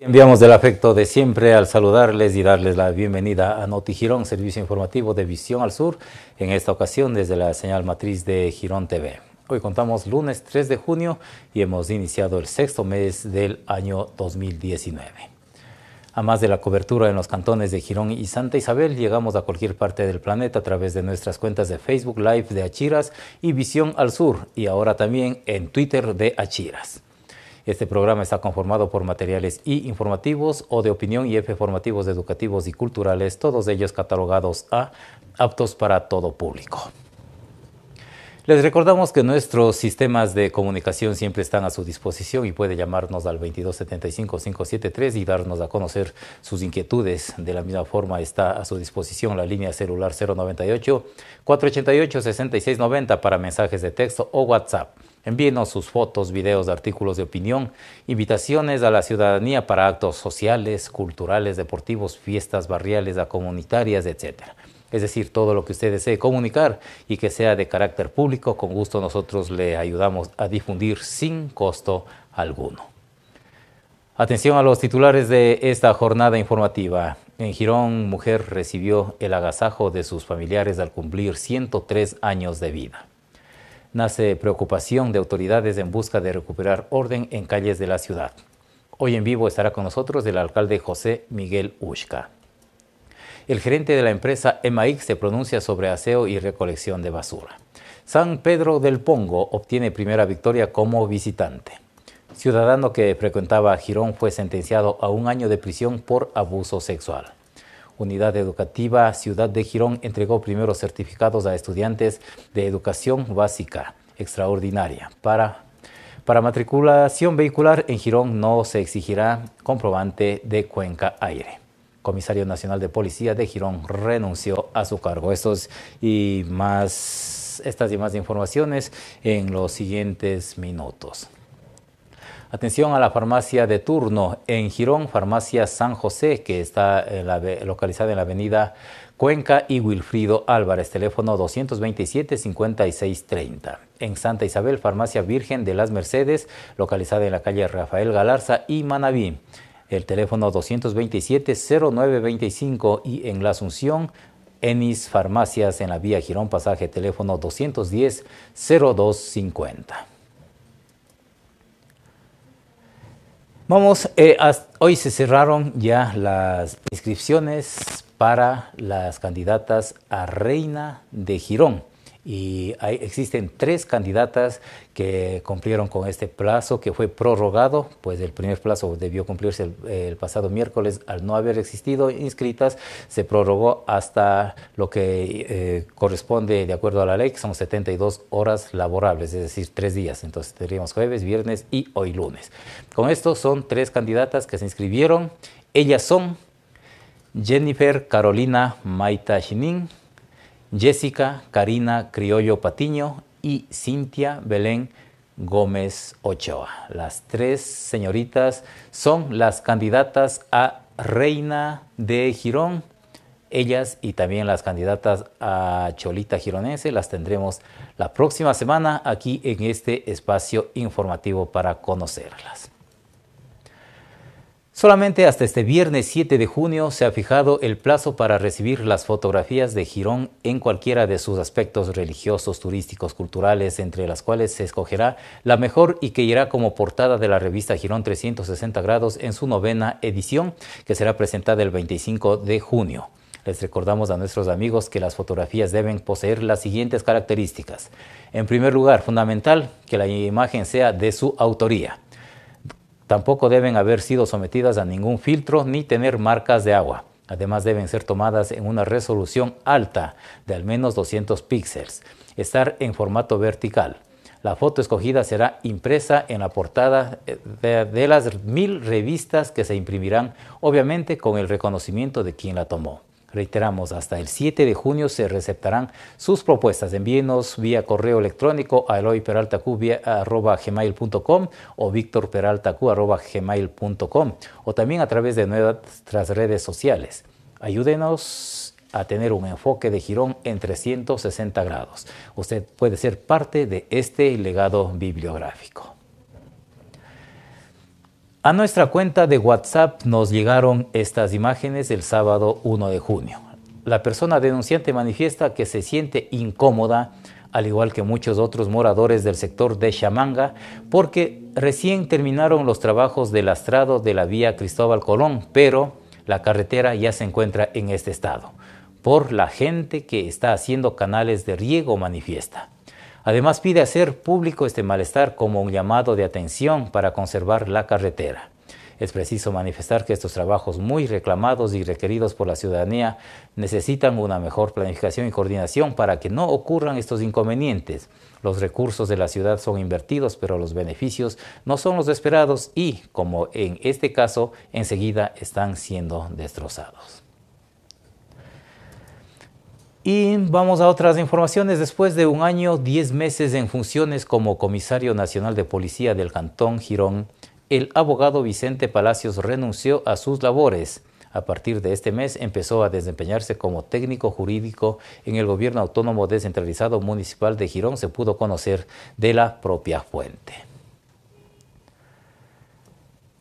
Enviamos el afecto de siempre al saludarles y darles la bienvenida a noti Notigirón, servicio informativo de Visión al Sur, en esta ocasión desde la señal matriz de Girón TV. Hoy contamos lunes 3 de junio y hemos iniciado el sexto mes del año 2019. A más de la cobertura en los cantones de Girón y Santa Isabel, llegamos a cualquier parte del planeta a través de nuestras cuentas de Facebook Live de Achiras y Visión al Sur y ahora también en Twitter de Achiras. Este programa está conformado por materiales y informativos o de opinión y F formativos educativos y culturales, todos ellos catalogados a aptos para todo público. Les recordamos que nuestros sistemas de comunicación siempre están a su disposición y puede llamarnos al 2275-573 y darnos a conocer sus inquietudes. De la misma forma está a su disposición la línea celular 098-488-6690 para mensajes de texto o WhatsApp. Envíenos sus fotos, videos, artículos de opinión, invitaciones a la ciudadanía para actos sociales, culturales, deportivos, fiestas barriales, comunitarias, etcétera es decir, todo lo que usted desee comunicar y que sea de carácter público, con gusto nosotros le ayudamos a difundir sin costo alguno. Atención a los titulares de esta jornada informativa. En Girón, mujer recibió el agasajo de sus familiares al cumplir 103 años de vida. Nace preocupación de autoridades en busca de recuperar orden en calles de la ciudad. Hoy en vivo estará con nosotros el alcalde José Miguel Ushka. El gerente de la empresa EMAIC se pronuncia sobre aseo y recolección de basura. San Pedro del Pongo obtiene primera victoria como visitante. Ciudadano que frecuentaba Girón fue sentenciado a un año de prisión por abuso sexual. Unidad Educativa Ciudad de Girón entregó primeros certificados a estudiantes de educación básica extraordinaria. Para, para matriculación vehicular en Girón no se exigirá comprobante de cuenca aire comisario nacional de policía de Girón renunció a su cargo. y más, estas y más informaciones en los siguientes minutos. Atención a la farmacia de turno en Girón, farmacia San José, que está localizada en la avenida Cuenca y Wilfrido Álvarez, teléfono 227-5630. En Santa Isabel, farmacia Virgen de las Mercedes, localizada en la calle Rafael Galarza y Manaví el teléfono 227-0925 y en la Asunción, Enis Farmacias en la vía Girón Pasaje, teléfono 210-0250. Vamos, eh, hoy se cerraron ya las inscripciones para las candidatas a Reina de Girón y existen tres candidatas que cumplieron con este plazo que fue prorrogado, pues el primer plazo debió cumplirse el, pasado miércoles, al no haber existido inscritas, se prorrogó hasta lo que eh, corresponde de acuerdo a la ley, que son 72 horas laborables, es decir, tres días, entonces tendríamos jueves, viernes y hoy lunes. Con esto son tres candidatas que se inscribieron, ellas son Jennifer Carolina Maita Chinin, Jessica Karina Criollo Patiño y Cintia Belén Gómez Ochoa. Las tres señoritas son las candidatas a Reina de Girón. Ellas y también las candidatas a Cholita Gironense las tendremos la próxima semana aquí en este espacio informativo para conocerlas. Solamente hasta este viernes 7 de junio se ha fijado el plazo para recibir las fotografías de Girón en cualquiera de sus aspectos religiosos, turísticos, culturales, entre las cuales se escogerá la mejor y que irá como portada de la revista Girón 360 grados en su novena edición, que será presentada el 25 de junio. Les recordamos a nuestros amigos que las fotografías deben poseer las siguientes características. En primer lugar, fundamental que la imagen sea de su autoría. Tampoco deben haber sido sometidas a ningún filtro ni tener marcas de agua. Además deben ser tomadas en una resolución alta de al menos 200 píxeles, estar en formato vertical. La foto escogida será impresa en la portada eh, de, las mil revistas que se imprimirán, obviamente con el reconocimiento de quien la tomó. Reiteramos, hasta el 7 de junio se receptarán sus propuestas. Envíenos vía correo electrónico a gmail.com o victorperaltacu.gmail.com o también a través de nuestras redes sociales. Ayúdenos a tener un enfoque de Girón en 360 grados. Usted puede ser parte de este legado bibliográfico. A nuestra cuenta de WhatsApp nos llegaron estas imágenes el sábado 1 de junio. La persona denunciante manifiesta que se siente incómoda, al igual que muchos otros moradores del sector de Chamanga, porque recién terminaron los trabajos de lastrado de la vía Cristóbal Colón, pero la carretera ya se encuentra en este estado, por la gente que está haciendo canales de riego manifiesta. Además pide hacer público este malestar como un llamado de atención para conservar la carretera. Es preciso manifestar que estos trabajos muy reclamados y requeridos por la ciudadanía necesitan una mejor planificación y coordinación para que no ocurran estos inconvenientes. Los recursos de la ciudad son invertidos, pero los beneficios no son los esperados y, como en este caso, enseguida están siendo destrozados. Y vamos a otras informaciones. Después de un año, diez meses en funciones como comisario nacional de policía del Cantón Girón, el abogado Vicente Palacios renunció a sus labores. A partir de este mes empezó a desempeñarse como técnico jurídico en el gobierno autónomo descentralizado municipal de Girón, se pudo conocer de la propia fuente.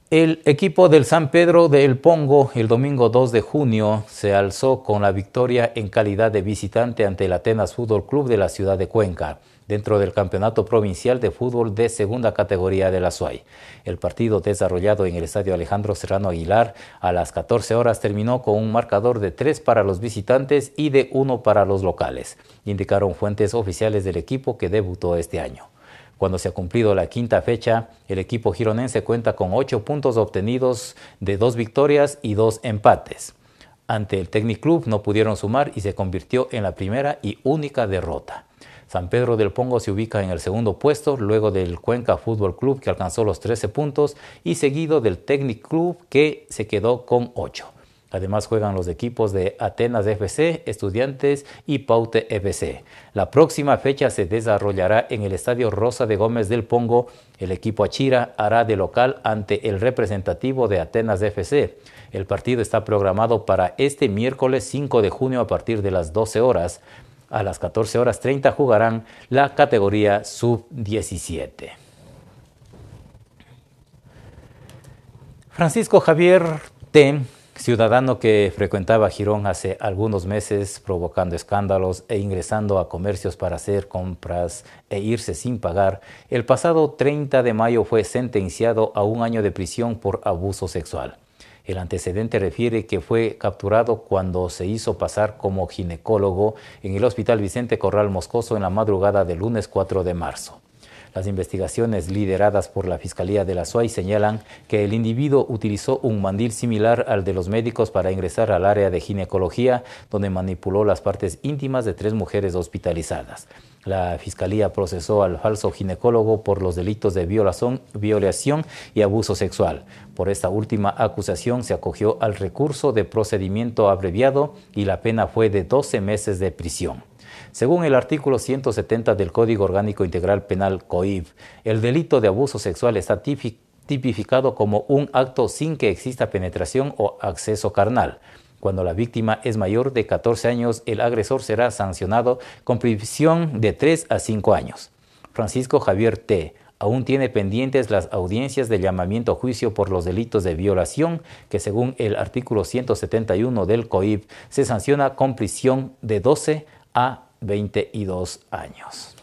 El equipo del San Pedro del Pongo el domingo 2 de junio se alzó con la victoria en calidad de visitante ante el Atenas Fútbol Club de la ciudad de Cuenca, dentro del Campeonato Provincial de Fútbol de Segunda Categoría de la SUAY. El partido desarrollado en el Estadio Alejandro Serrano Aguilar a las 14 horas terminó con un marcador de 3 para los visitantes y de 1 para los locales, indicaron fuentes oficiales del equipo que debutó este año. Cuando se ha cumplido la quinta fecha, el equipo gironense cuenta con ocho puntos obtenidos de dos victorias y dos empates. Ante el Technic Club no pudieron sumar y se convirtió en la primera y única derrota. San Pedro del Pongo se ubica en el segundo puesto, luego del Cuenca Fútbol Club que alcanzó los 13 puntos y seguido del Technic Club que se quedó con ocho. Además juegan los equipos de Atenas FC, Estudiantes y Paute FC. La próxima fecha se desarrollará en el Estadio Rosa de Gómez del Pongo. El equipo Achira hará de local ante el representativo de Atenas FC. El partido está programado para este miércoles 5 de junio a partir de las 12 horas. A las 14 horas 30 jugarán la categoría sub-17. Francisco Javier T ciudadano que frecuentaba Girón hace algunos meses provocando escándalos e ingresando a comercios para hacer compras e irse sin pagar, el pasado 30 de mayo fue sentenciado a un año de prisión por abuso sexual. El antecedente refiere que fue capturado cuando se hizo pasar como ginecólogo en el Hospital Vicente Corral Moscoso en la madrugada del lunes 4 de marzo. Las investigaciones lideradas por la Fiscalía de la SUAI señalan que el individuo utilizó un mandil similar al de los médicos para ingresar al área de ginecología, donde manipuló las partes íntimas de tres mujeres hospitalizadas. La Fiscalía procesó al falso ginecólogo por los delitos de violación, violación y abuso sexual. Por esta última acusación se acogió al recurso de procedimiento abreviado y la pena fue de 12 meses de prisión. Según el artículo 170 del Código Orgánico Integral Penal COIB, el delito de abuso sexual está tipificado como un acto sin que exista penetración o acceso carnal. Cuando la víctima es mayor de 14 años, el agresor será sancionado con prisión de 3 a 5 años. Francisco Javier T. Aún tiene pendientes las audiencias de llamamiento a juicio por los delitos de violación, que según el artículo 171 del COIP se sanciona con prisión de 12 a 22 años.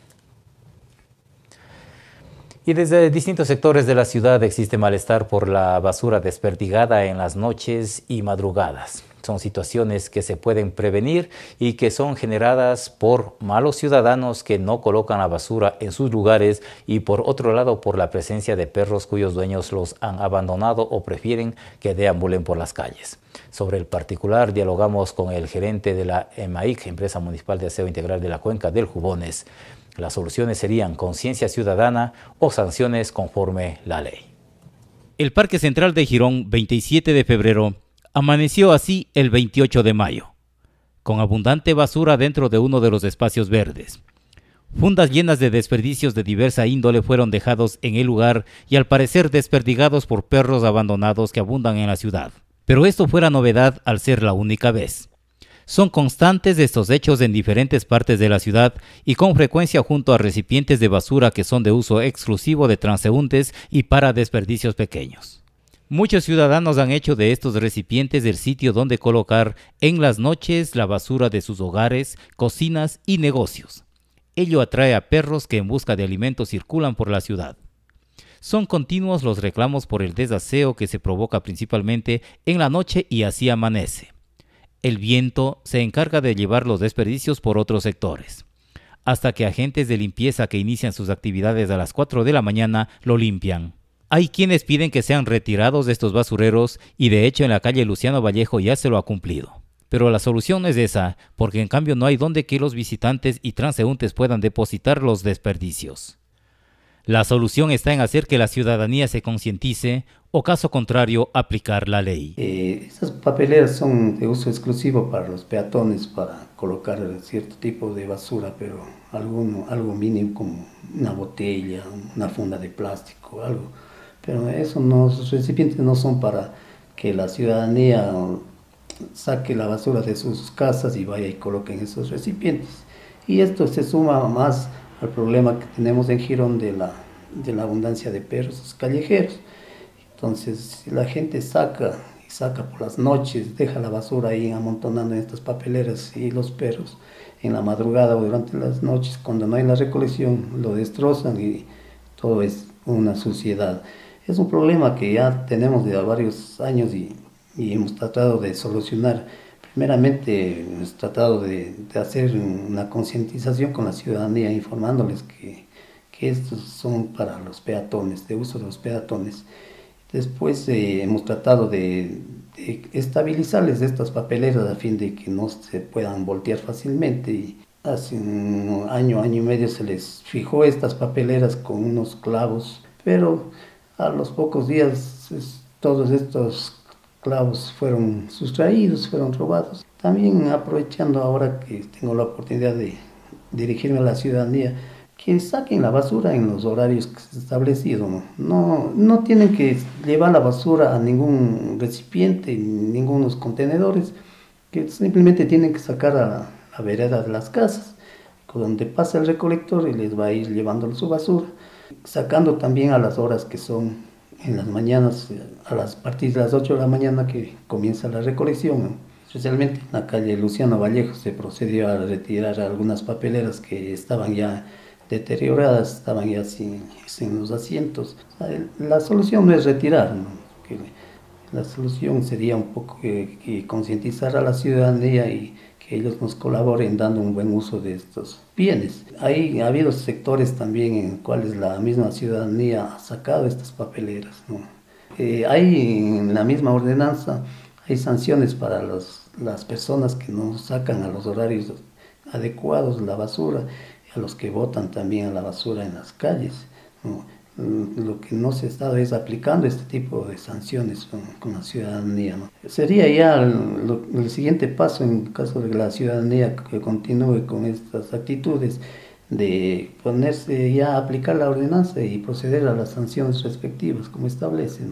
Y desde distintos sectores de la ciudad existe malestar por la basura desperdigada en las noches y madrugadas. Son situaciones que se pueden prevenir y que son generadas por malos ciudadanos que no colocan la basura en sus lugares y por otro lado por la presencia de perros cuyos dueños los han abandonado o prefieren que deambulen por las calles. Sobre el particular dialogamos con el gerente de la EMAIC, Empresa Municipal de Aseo Integral de la Cuenca del Jubones. Las soluciones serían conciencia ciudadana o sanciones conforme la ley. El Parque Central de Girón, 27 de febrero, Amaneció así el 28 de mayo, con abundante basura dentro de uno de los espacios verdes. Fundas llenas de desperdicios de diversa índole fueron dejados en el lugar y al parecer desperdigados por perros abandonados que abundan en la ciudad. Pero esto fuera novedad al ser la única vez. Son constantes estos hechos en diferentes partes de la ciudad y con frecuencia junto a recipientes de basura que son de uso exclusivo de transeúntes y para desperdicios pequeños. Muchos ciudadanos han hecho de estos recipientes el sitio donde colocar en las noches la basura de sus hogares, cocinas y negocios. Ello atrae a perros que en busca de alimentos circulan por la ciudad. Son continuos los reclamos por el desaseo que se provoca principalmente en la noche y así amanece. El viento se encarga de llevar los desperdicios por otros sectores, hasta que agentes de limpieza que inician sus actividades a las 4 de la mañana lo limpian. Hay quienes piden que sean retirados de estos basureros y de hecho en la calle Luciano Vallejo ya se lo ha cumplido. Pero la solución es esa, porque en cambio no hay donde que los visitantes y transeúntes puedan depositar los desperdicios. La solución está en hacer que la ciudadanía se concientice o caso contrario aplicar la ley. Eh, esas papeleras son de uso exclusivo para los peatones para colocar cierto tipo de basura, pero algo mínimo como una botella, una funda de plástico, algo pero eso esos recipientes no son para que la ciudadanía saque la basura de sus casas y vaya y coloque en esos recipientes. Y esto se suma más al problema que tenemos en Girón de la, de la abundancia de perros callejeros. Entonces, si la gente saca y saca por las noches, deja la basura ahí amontonando en estas papeleras y los perros en la madrugada o durante las noches, cuando no hay la recolección, lo destrozan y todo es una suciedad. Es un problema que ya tenemos de varios años y, hemos tratado de solucionar. Primeramente hemos tratado de, de hacer una concientización con la ciudadanía, informándoles que, que, estos son para los peatones, de uso de los peatones. Después eh, hemos tratado de, estabilizarles estas papeleras a fin de que no se puedan voltear fácilmente. Y hace un año, año y medio se les fijó estas papeleras con unos clavos, pero a los pocos días todos estos clavos fueron sustraídos, fueron robados. También aprovechando ahora que tengo la oportunidad de dirigirme a la ciudadanía, que saquen la basura en los horarios que se establecidos. ¿no? No, tienen que llevar la basura a ningún recipiente, ningunos contenedores, que simplemente tienen que sacar a la vereda de las casas, donde pasa el recolector y les va a ir llevando su basura sacando también a las horas que son en las mañanas, a, las, partir de las 8 de la mañana que comienza la recolección. Especialmente en la calle Luciano Vallejo se procedió a retirar algunas papeleras que estaban ya deterioradas, estaban ya sin, los asientos. La solución no es retirar, la solución sería un poco eh, que concientizar a la ciudadanía y que ellos nos colaboren dando un buen uso de estos bienes. Hay, ha habido sectores también en los cuales la misma ciudadanía ha sacado estas papeleras. Eh, hay en la misma ordenanza, hay sanciones para las personas que no sacan a los horarios adecuados la basura, a los que botan también a la basura en las calles. Mm, lo que no se está es aplicando este tipo de sanciones con, la ciudadanía. Sería ya el siguiente paso en caso de que la ciudadanía que continúe con estas actitudes de ponerse ya a aplicar la ordenanza y proceder a las sanciones respectivas como establece.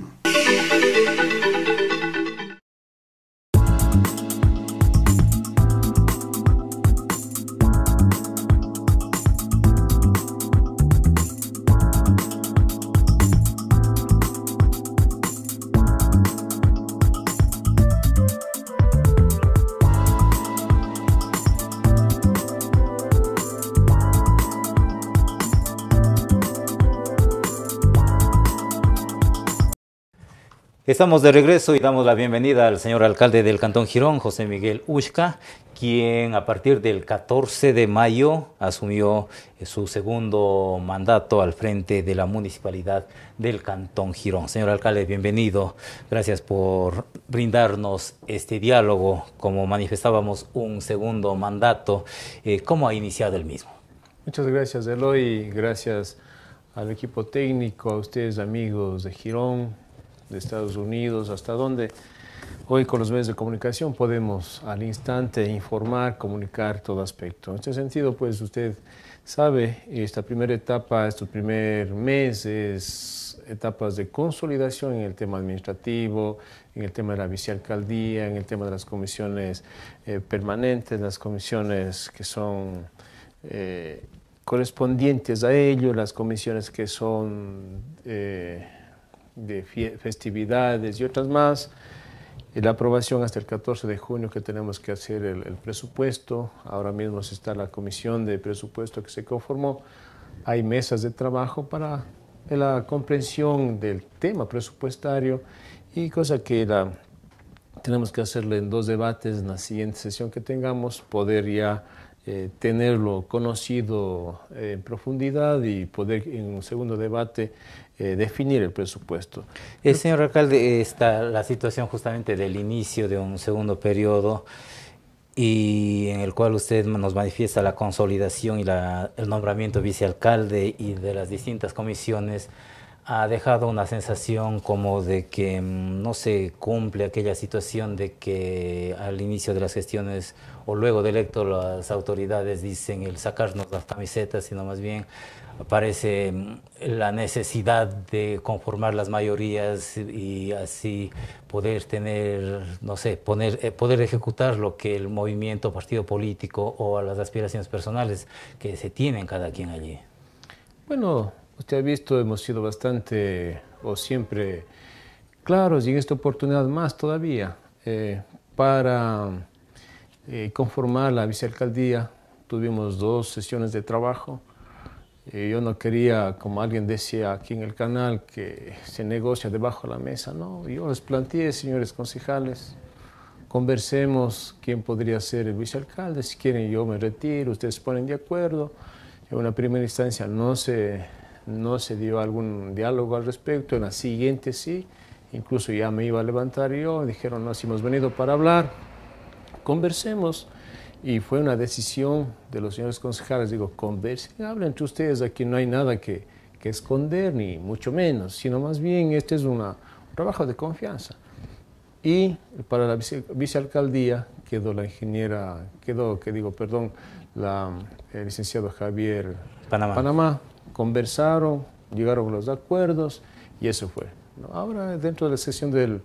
Estamos de regreso y damos la bienvenida al señor alcalde del Cantón Girón, José Miguel Ushka, quien a partir del 14 de mayo asumió eh, su segundo mandato al frente de la municipalidad del Cantón Girón. Señor alcalde, bienvenido. Gracias por brindarnos este diálogo. Como manifestábamos, un segundo mandato. Eh, ¿Cómo ha iniciado el mismo? Muchas gracias, Eloy. Gracias al equipo técnico, a ustedes, amigos de Girón de Estados Unidos, hasta donde hoy con los medios de comunicación podemos al instante informar, comunicar todo aspecto. En este sentido, pues usted sabe, esta primera etapa, estos primeros meses, etapas de consolidación en el tema administrativo, en el tema de la vicealcaldía, en el tema de las comisiones eh, permanentes, las comisiones que son... Eh, correspondientes a ello, las comisiones que son eh, de festividades y otras más, la aprobación hasta el 14 de junio que tenemos que hacer el, presupuesto. Ahora mismo está la comisión de presupuesto que se conformó. Hay mesas de trabajo para la comprensión del tema presupuestario y cosa que la, tenemos que hacerle en dos debates en la siguiente sesión que tengamos, poder ya eh, tenerlo conocido eh, en profundidad y poder en un segundo debate eh, definir el presupuesto. El eh, señor alcalde, eh, está la situación justamente del inicio de un segundo periodo y en el cual usted nos manifiesta la consolidación y la, el nombramiento vicealcalde y de las distintas comisiones ha dejado una sensación como de que mm, no se cumple aquella situación de que al inicio de las gestiones o luego de electo las autoridades dicen el sacarnos las camisetas, sino más bien parece mm, la necesidad de conformar las mayorías y así poder tener, no sé, eh, poder ejecutar lo que el movimiento, partido político o las aspiraciones personales que se tienen cada quien allí. Bueno, usted ha visto, hemos sido bastante o siempre claros y en esta oportunidad más todavía eh, para eh, conformar la vicealcaldía. Tuvimos dos sesiones de trabajo eh, yo no quería, como alguien decía aquí en el canal, que se negocia debajo de la mesa. No, yo les planteé, señores concejales, conversemos quién podría ser el vicealcalde. Si quieren, yo me retiro, ustedes ponen de acuerdo. En una primera instancia no se, no se dio algún diálogo al respecto, en la siguiente sí. Incluso ya me iba a levantar yo, dijeron, no, si hemos venido para hablar, conversemos. Y fue una decisión de los señores concejales, digo, conversen, hablen entre ustedes, aquí no hay nada que, que esconder, ni mucho menos, sino más bien este es un trabajo de confianza. Y para la vicealcaldía quedó la ingeniera, quedó, que digo, perdón, la, el licenciado Javier Panamá. Panamá. Conversaron, llegaron los acuerdos y eso fue. Ahora, dentro de la sesión del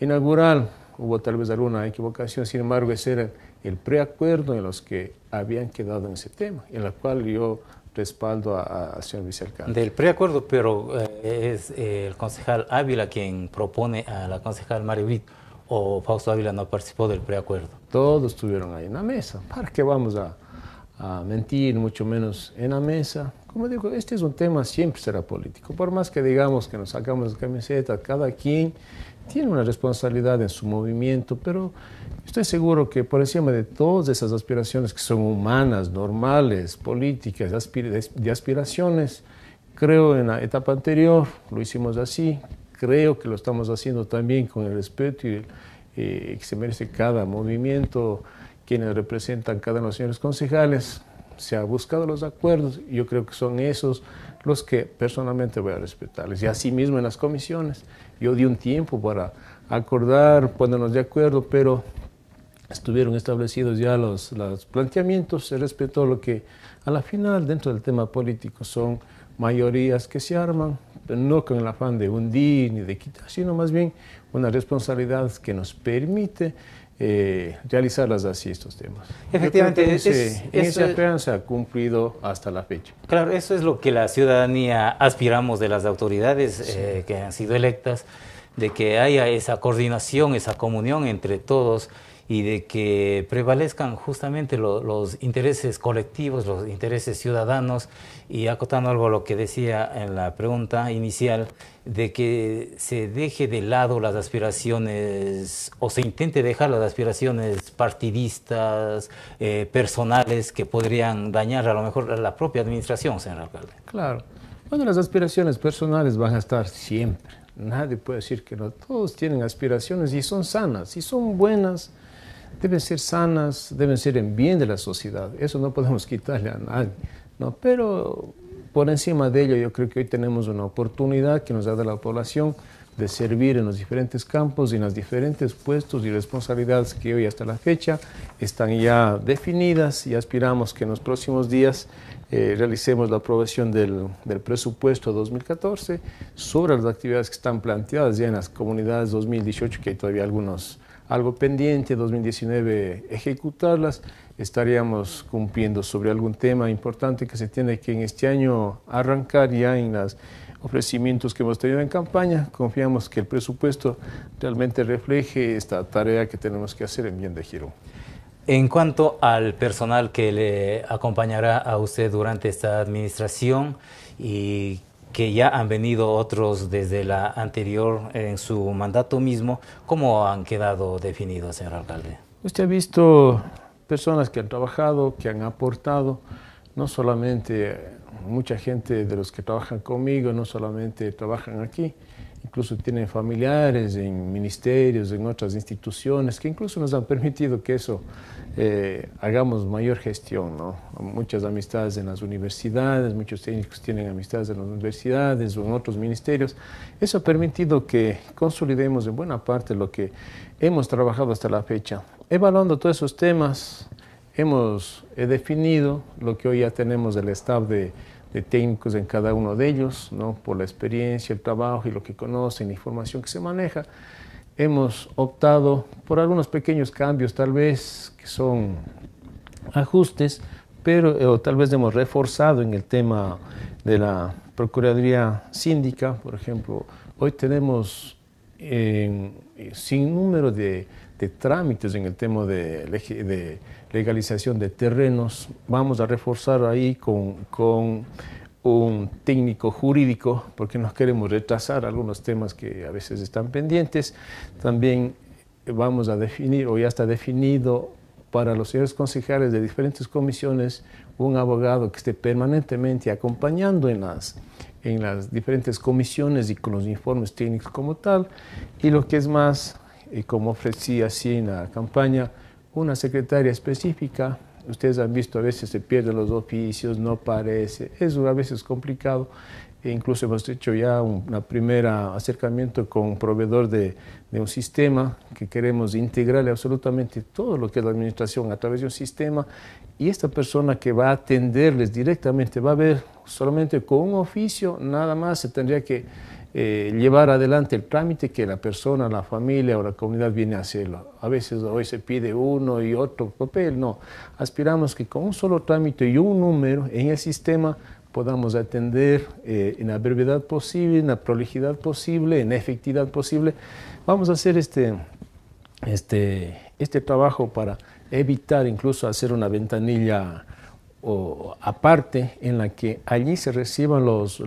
inaugural, hubo tal vez alguna equivocación, sin embargo, ese era el preacuerdo en los que habían quedado en ese tema, en la cual yo respaldo a señor vicealcalde. Del preacuerdo, pero eh, es eh, el concejal Ávila quien propone a la concejal Brit o Fausto Ávila no participó del preacuerdo. Todos estuvieron ahí en la mesa. ¿Para qué vamos a, a mentir, mucho menos en la mesa? Como digo, este es un tema, siempre será político. Por más que digamos que nos sacamos la camiseta, cada quien tiene una responsabilidad en su movimiento, pero estoy seguro que por encima de todas esas aspiraciones que son humanas, normales, políticas, de aspiraciones, creo en la etapa anterior, lo hicimos así, creo que lo estamos haciendo también con el respeto y eh, que se merece cada movimiento, quienes representan cada uno de los concejales, se ha buscado los acuerdos yo creo que son esos los que personalmente voy a respetarles. Y así mismo en las comisiones, yo di un tiempo para acordar, ponernos de acuerdo, pero estuvieron establecidos ya los, los planteamientos, se respetó lo que a la final dentro del tema político son mayorías que se arman, no con el afán de hundir ni de quitar, sino más bien una responsabilidad que nos permite eh, realizarlas así estos temas. Efectivamente, esa esperanza ha cumplido hasta la fecha. Claro, eso es lo que la ciudadanía aspiramos de las autoridades eh, que han sido electas, de que haya esa coordinación, esa comunión entre todos y de que prevalezcan justamente los intereses colectivos, los intereses ciudadanos y acotando algo a lo que decía en la pregunta inicial, de que se deje de lado las aspiraciones o se intente dejar las aspiraciones partidistas, eh, personales, que podrían dañar a lo mejor a la propia administración, señor alcalde. Claro. Bueno, las aspiraciones personales van a estar siempre. Nadie puede decir que no. Todos tienen aspiraciones y son sanas, y son buenas deben ser sanas, deben ser en bien de la sociedad. Eso no podemos quitarle a nadie. ¿no? Pero por encima de ello, yo creo que hoy tenemos una oportunidad que nos da la población de servir en los diferentes campos y en los diferentes puestos y responsabilidades que hoy hasta la fecha están ya definidas y aspiramos que en los próximos días eh, realicemos la aprobación del, del, presupuesto 2014 sobre las actividades que están planteadas ya en las comunidades 2018, que hay todavía algunos algo pendiente, 2019 ejecutarlas estaríamos cumpliendo sobre algún tema importante que se tiene que en este año arrancar ya en los ofrecimientos que hemos tenido en campaña. Confiamos que el presupuesto realmente refleje esta tarea que tenemos que hacer en bien de Girón. En cuanto al personal que le acompañará a usted durante esta administración y que ya han venido otros desde la anterior en su mandato mismo, ¿cómo han quedado definidos, señor alcalde? Usted ha visto personas que han trabajado, que han aportado, no solamente mucha gente de los que trabajan conmigo, no solamente trabajan aquí, incluso tienen familiares en ministerios, en otras instituciones, que incluso nos han permitido que eso eh, hagamos mayor gestión. Muchas amistades en las universidades, muchos técnicos tienen amistades en las universidades o en otros ministerios. Eso ha permitido que consolidemos en buena parte lo que hemos trabajado hasta la fecha. Evaluando todos esos temas, hemos definido lo que hoy ya tenemos del staff de técnicos en cada uno de ellos, ¿no? por la experiencia, el trabajo y lo que conocen, la información que se maneja. Hemos optado por algunos pequeños cambios, tal vez, que son ajustes, pero eh, tal vez hemos reforzado en el tema de la Procuraduría Síndica, por ejemplo. Hoy tenemos eh, sin número de, trámites en el tema de legalización de terrenos. Vamos a reforzar ahí con, un técnico jurídico porque nos queremos retrasar algunos temas que a veces están pendientes. También vamos a definir, o ya está definido, para los señores concejales de diferentes comisiones, un abogado que esté permanentemente acompañando en las, en las diferentes comisiones y con los informes técnicos como tal. Y lo que es más, y eh, como ofrecí así en la campaña, una secretaria específica. Ustedes han visto, a veces se pierden los oficios, no parece, es a veces complicado. E incluso hemos hecho ya un primer acercamiento con un proveedor de, de, un sistema que queremos integrarle absolutamente todo lo que es la administración a través de un sistema y esta persona que va a atenderles directamente va a ver solamente con un oficio, nada más se tendría que eh, llevar adelante el trámite que la persona, la familia o la comunidad viene a hacerlo. A veces hoy se pide uno y otro papel, no. Aspiramos que con un solo trámite y un número en el sistema podamos atender eh, en la brevedad posible, en la prolijidad posible, en la efectividad posible. Vamos a hacer este, este, este trabajo para evitar incluso hacer una ventanilla o aparte en la que allí se reciban los,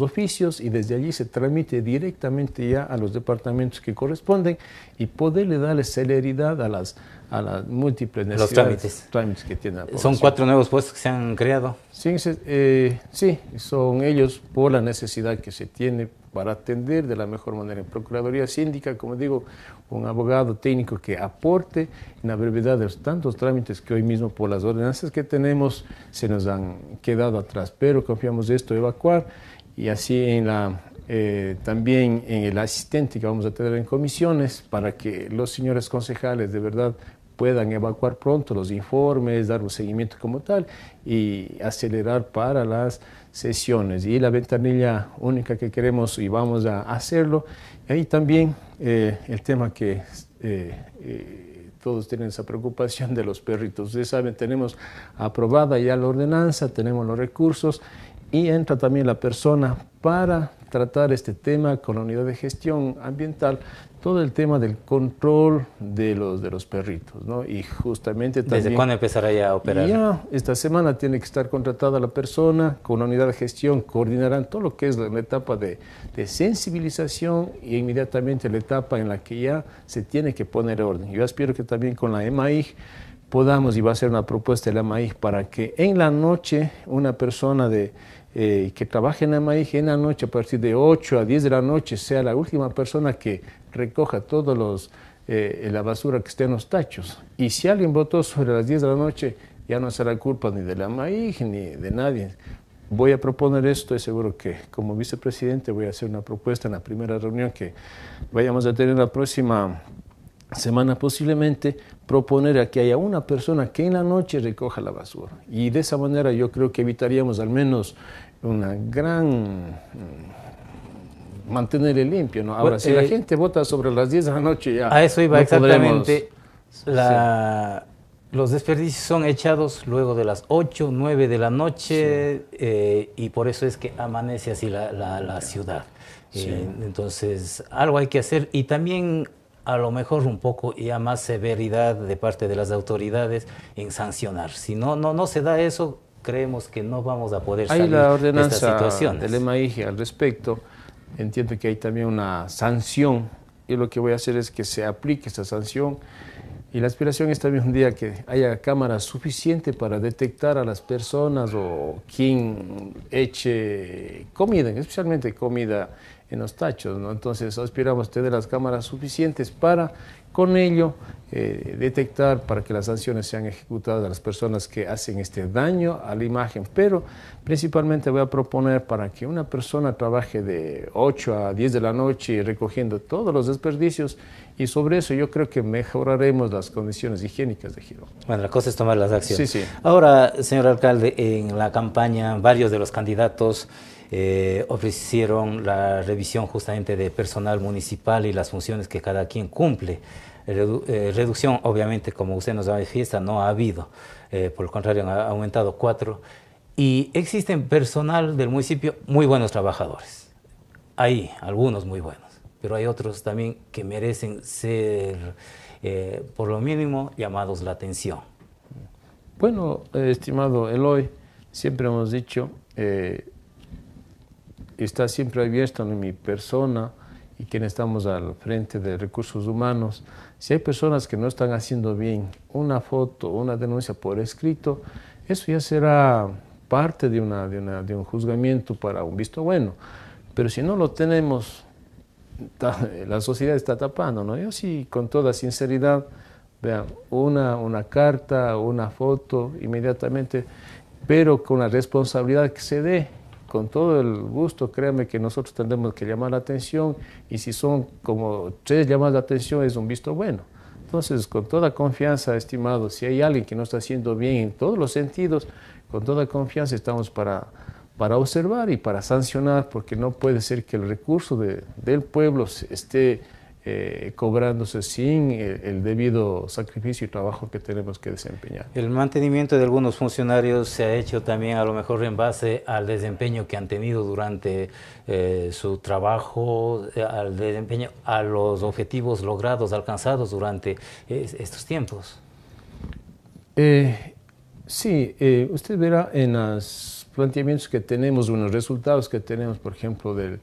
oficios y desde allí se tramite directamente ya a los departamentos que corresponden y poderle darle celeridad a las, a las múltiples necesidades. Los trámites. que tiene la son cuatro nuevos puestos que se han creado. Sí, eh, sí, son ellos por la necesidad que se tiene, para atender de la mejor manera. En Procuraduría Síndica, como digo, un abogado técnico que aporte en la brevedad de tantos trámites que hoy mismo por las ordenanzas que tenemos se nos han quedado atrás, pero confiamos esto, evacuar y así eh, también en el asistente que vamos a tener en comisiones para que los señores concejales de verdad puedan evacuar pronto los informes, dar un seguimiento como tal y acelerar para las sesiones y la ventanilla única que queremos y vamos a hacerlo. ahí también eh, el tema que eh, eh, todos tienen esa preocupación de los perritos. Ustedes saben, tenemos aprobada ya la ordenanza, tenemos los recursos y entra también la persona para tratar este tema con la unidad de gestión ambiental, todo el tema del control de los, de los perritos, ¿no? Y justamente también... ¿Desde cuándo empezará ya a operar? Ya, esta semana tiene que estar contratada la persona, con la unidad de gestión coordinarán todo lo que es la, etapa de, de, sensibilización y inmediatamente la etapa en la que ya se tiene que poner orden. Yo espero que también con la EMAIG podamos, y va a ser una propuesta de la EMAIG, para que en la noche una persona de eh, que trabaje en la maíz en la noche, a partir de 8 a 10 de la noche, sea la última persona que recoja todos los, eh, la basura que esté en los tachos. Y si alguien votó sobre las 10 de la noche, ya no será culpa ni de la maíz ni de nadie. Voy a proponer esto y seguro que como vicepresidente voy a hacer una propuesta en la primera reunión que vayamos a tener la próxima semana posiblemente proponer a que haya una persona que en la noche recoja la basura. Y de esa manera yo creo que evitaríamos al menos una gran mm, mantener el limpio. ¿no? Ahora, pues, si la eh, gente vota sobre las 10 de la noche ya... A eso iba exactamente. Los desperdicios son echados luego de las 8, 9 de la noche eh, y por eso es que amanece así la, la, ciudad. Eh, entonces, algo hay que hacer y también a lo mejor un poco y a más severidad de parte de las autoridades en sancionar. Si no, no, no se da eso, creemos que no vamos a poder salir la ordenanza de estas Del EMAIGE al respecto, entiendo que hay también una sanción y lo que voy a hacer es que se aplique esa sanción y la aspiración es también un día que haya cámaras suficiente para detectar a las personas o quien eche comida, especialmente comida en los tachos, ¿no? Entonces aspiramos a tener las cámaras suficientes para con ello, eh, detectar para que las sanciones sean ejecutadas a las personas que hacen este daño a la imagen, pero principalmente voy a proponer para que una persona trabaje de 8 a 10 de la noche recogiendo todos los desperdicios y sobre eso yo creo que mejoraremos las condiciones higiénicas de Giro. Bueno, la cosa es tomar las acciones. Sí, sí. Ahora, señor alcalde, en la campaña varios de los candidatos eh, ofrecieron la revisión justamente de personal municipal y las funciones que cada quien cumple. Eh, reducción, obviamente, como usted nos fiesta no ha habido. Eh, por el contrario, ha aumentado cuatro. Y existen personal del municipio muy buenos trabajadores. Hay algunos muy buenos, pero hay otros también que merecen ser, por lo mínimo, llamados la atención. Bueno, estimado Eloy, siempre hemos dicho, eh, está siempre abierto en mi persona y quienes estamos al frente de recursos humanos, si hay personas que no están haciendo bien una foto o una denuncia por escrito, eso ya será parte de, de, de un juzgamiento para un visto bueno. Pero si no lo tenemos, la sociedad está tapando, ¿no? Yo sí, con toda sinceridad, vean, una, una carta, una foto, inmediatamente, pero con la responsabilidad que se dé con todo el gusto, créame que nosotros tendremos que llamar la atención y si son como tres llamadas de atención es un visto bueno. Entonces, con toda confianza, estimado, si hay alguien que no está haciendo bien en todos los sentidos, con toda confianza estamos para, para observar y para sancionar, porque no puede ser que el recurso del pueblo esté eh, cobrándose sin el, debido sacrificio y trabajo que tenemos que desempeñar. El mantenimiento de algunos funcionarios se ha hecho también a lo mejor en base al desempeño que han tenido durante eh, su trabajo, eh, al desempeño, a los objetivos logrados, alcanzados durante estos tiempos. sí, usted verá en los planteamientos que tenemos, en los resultados que tenemos, por ejemplo, del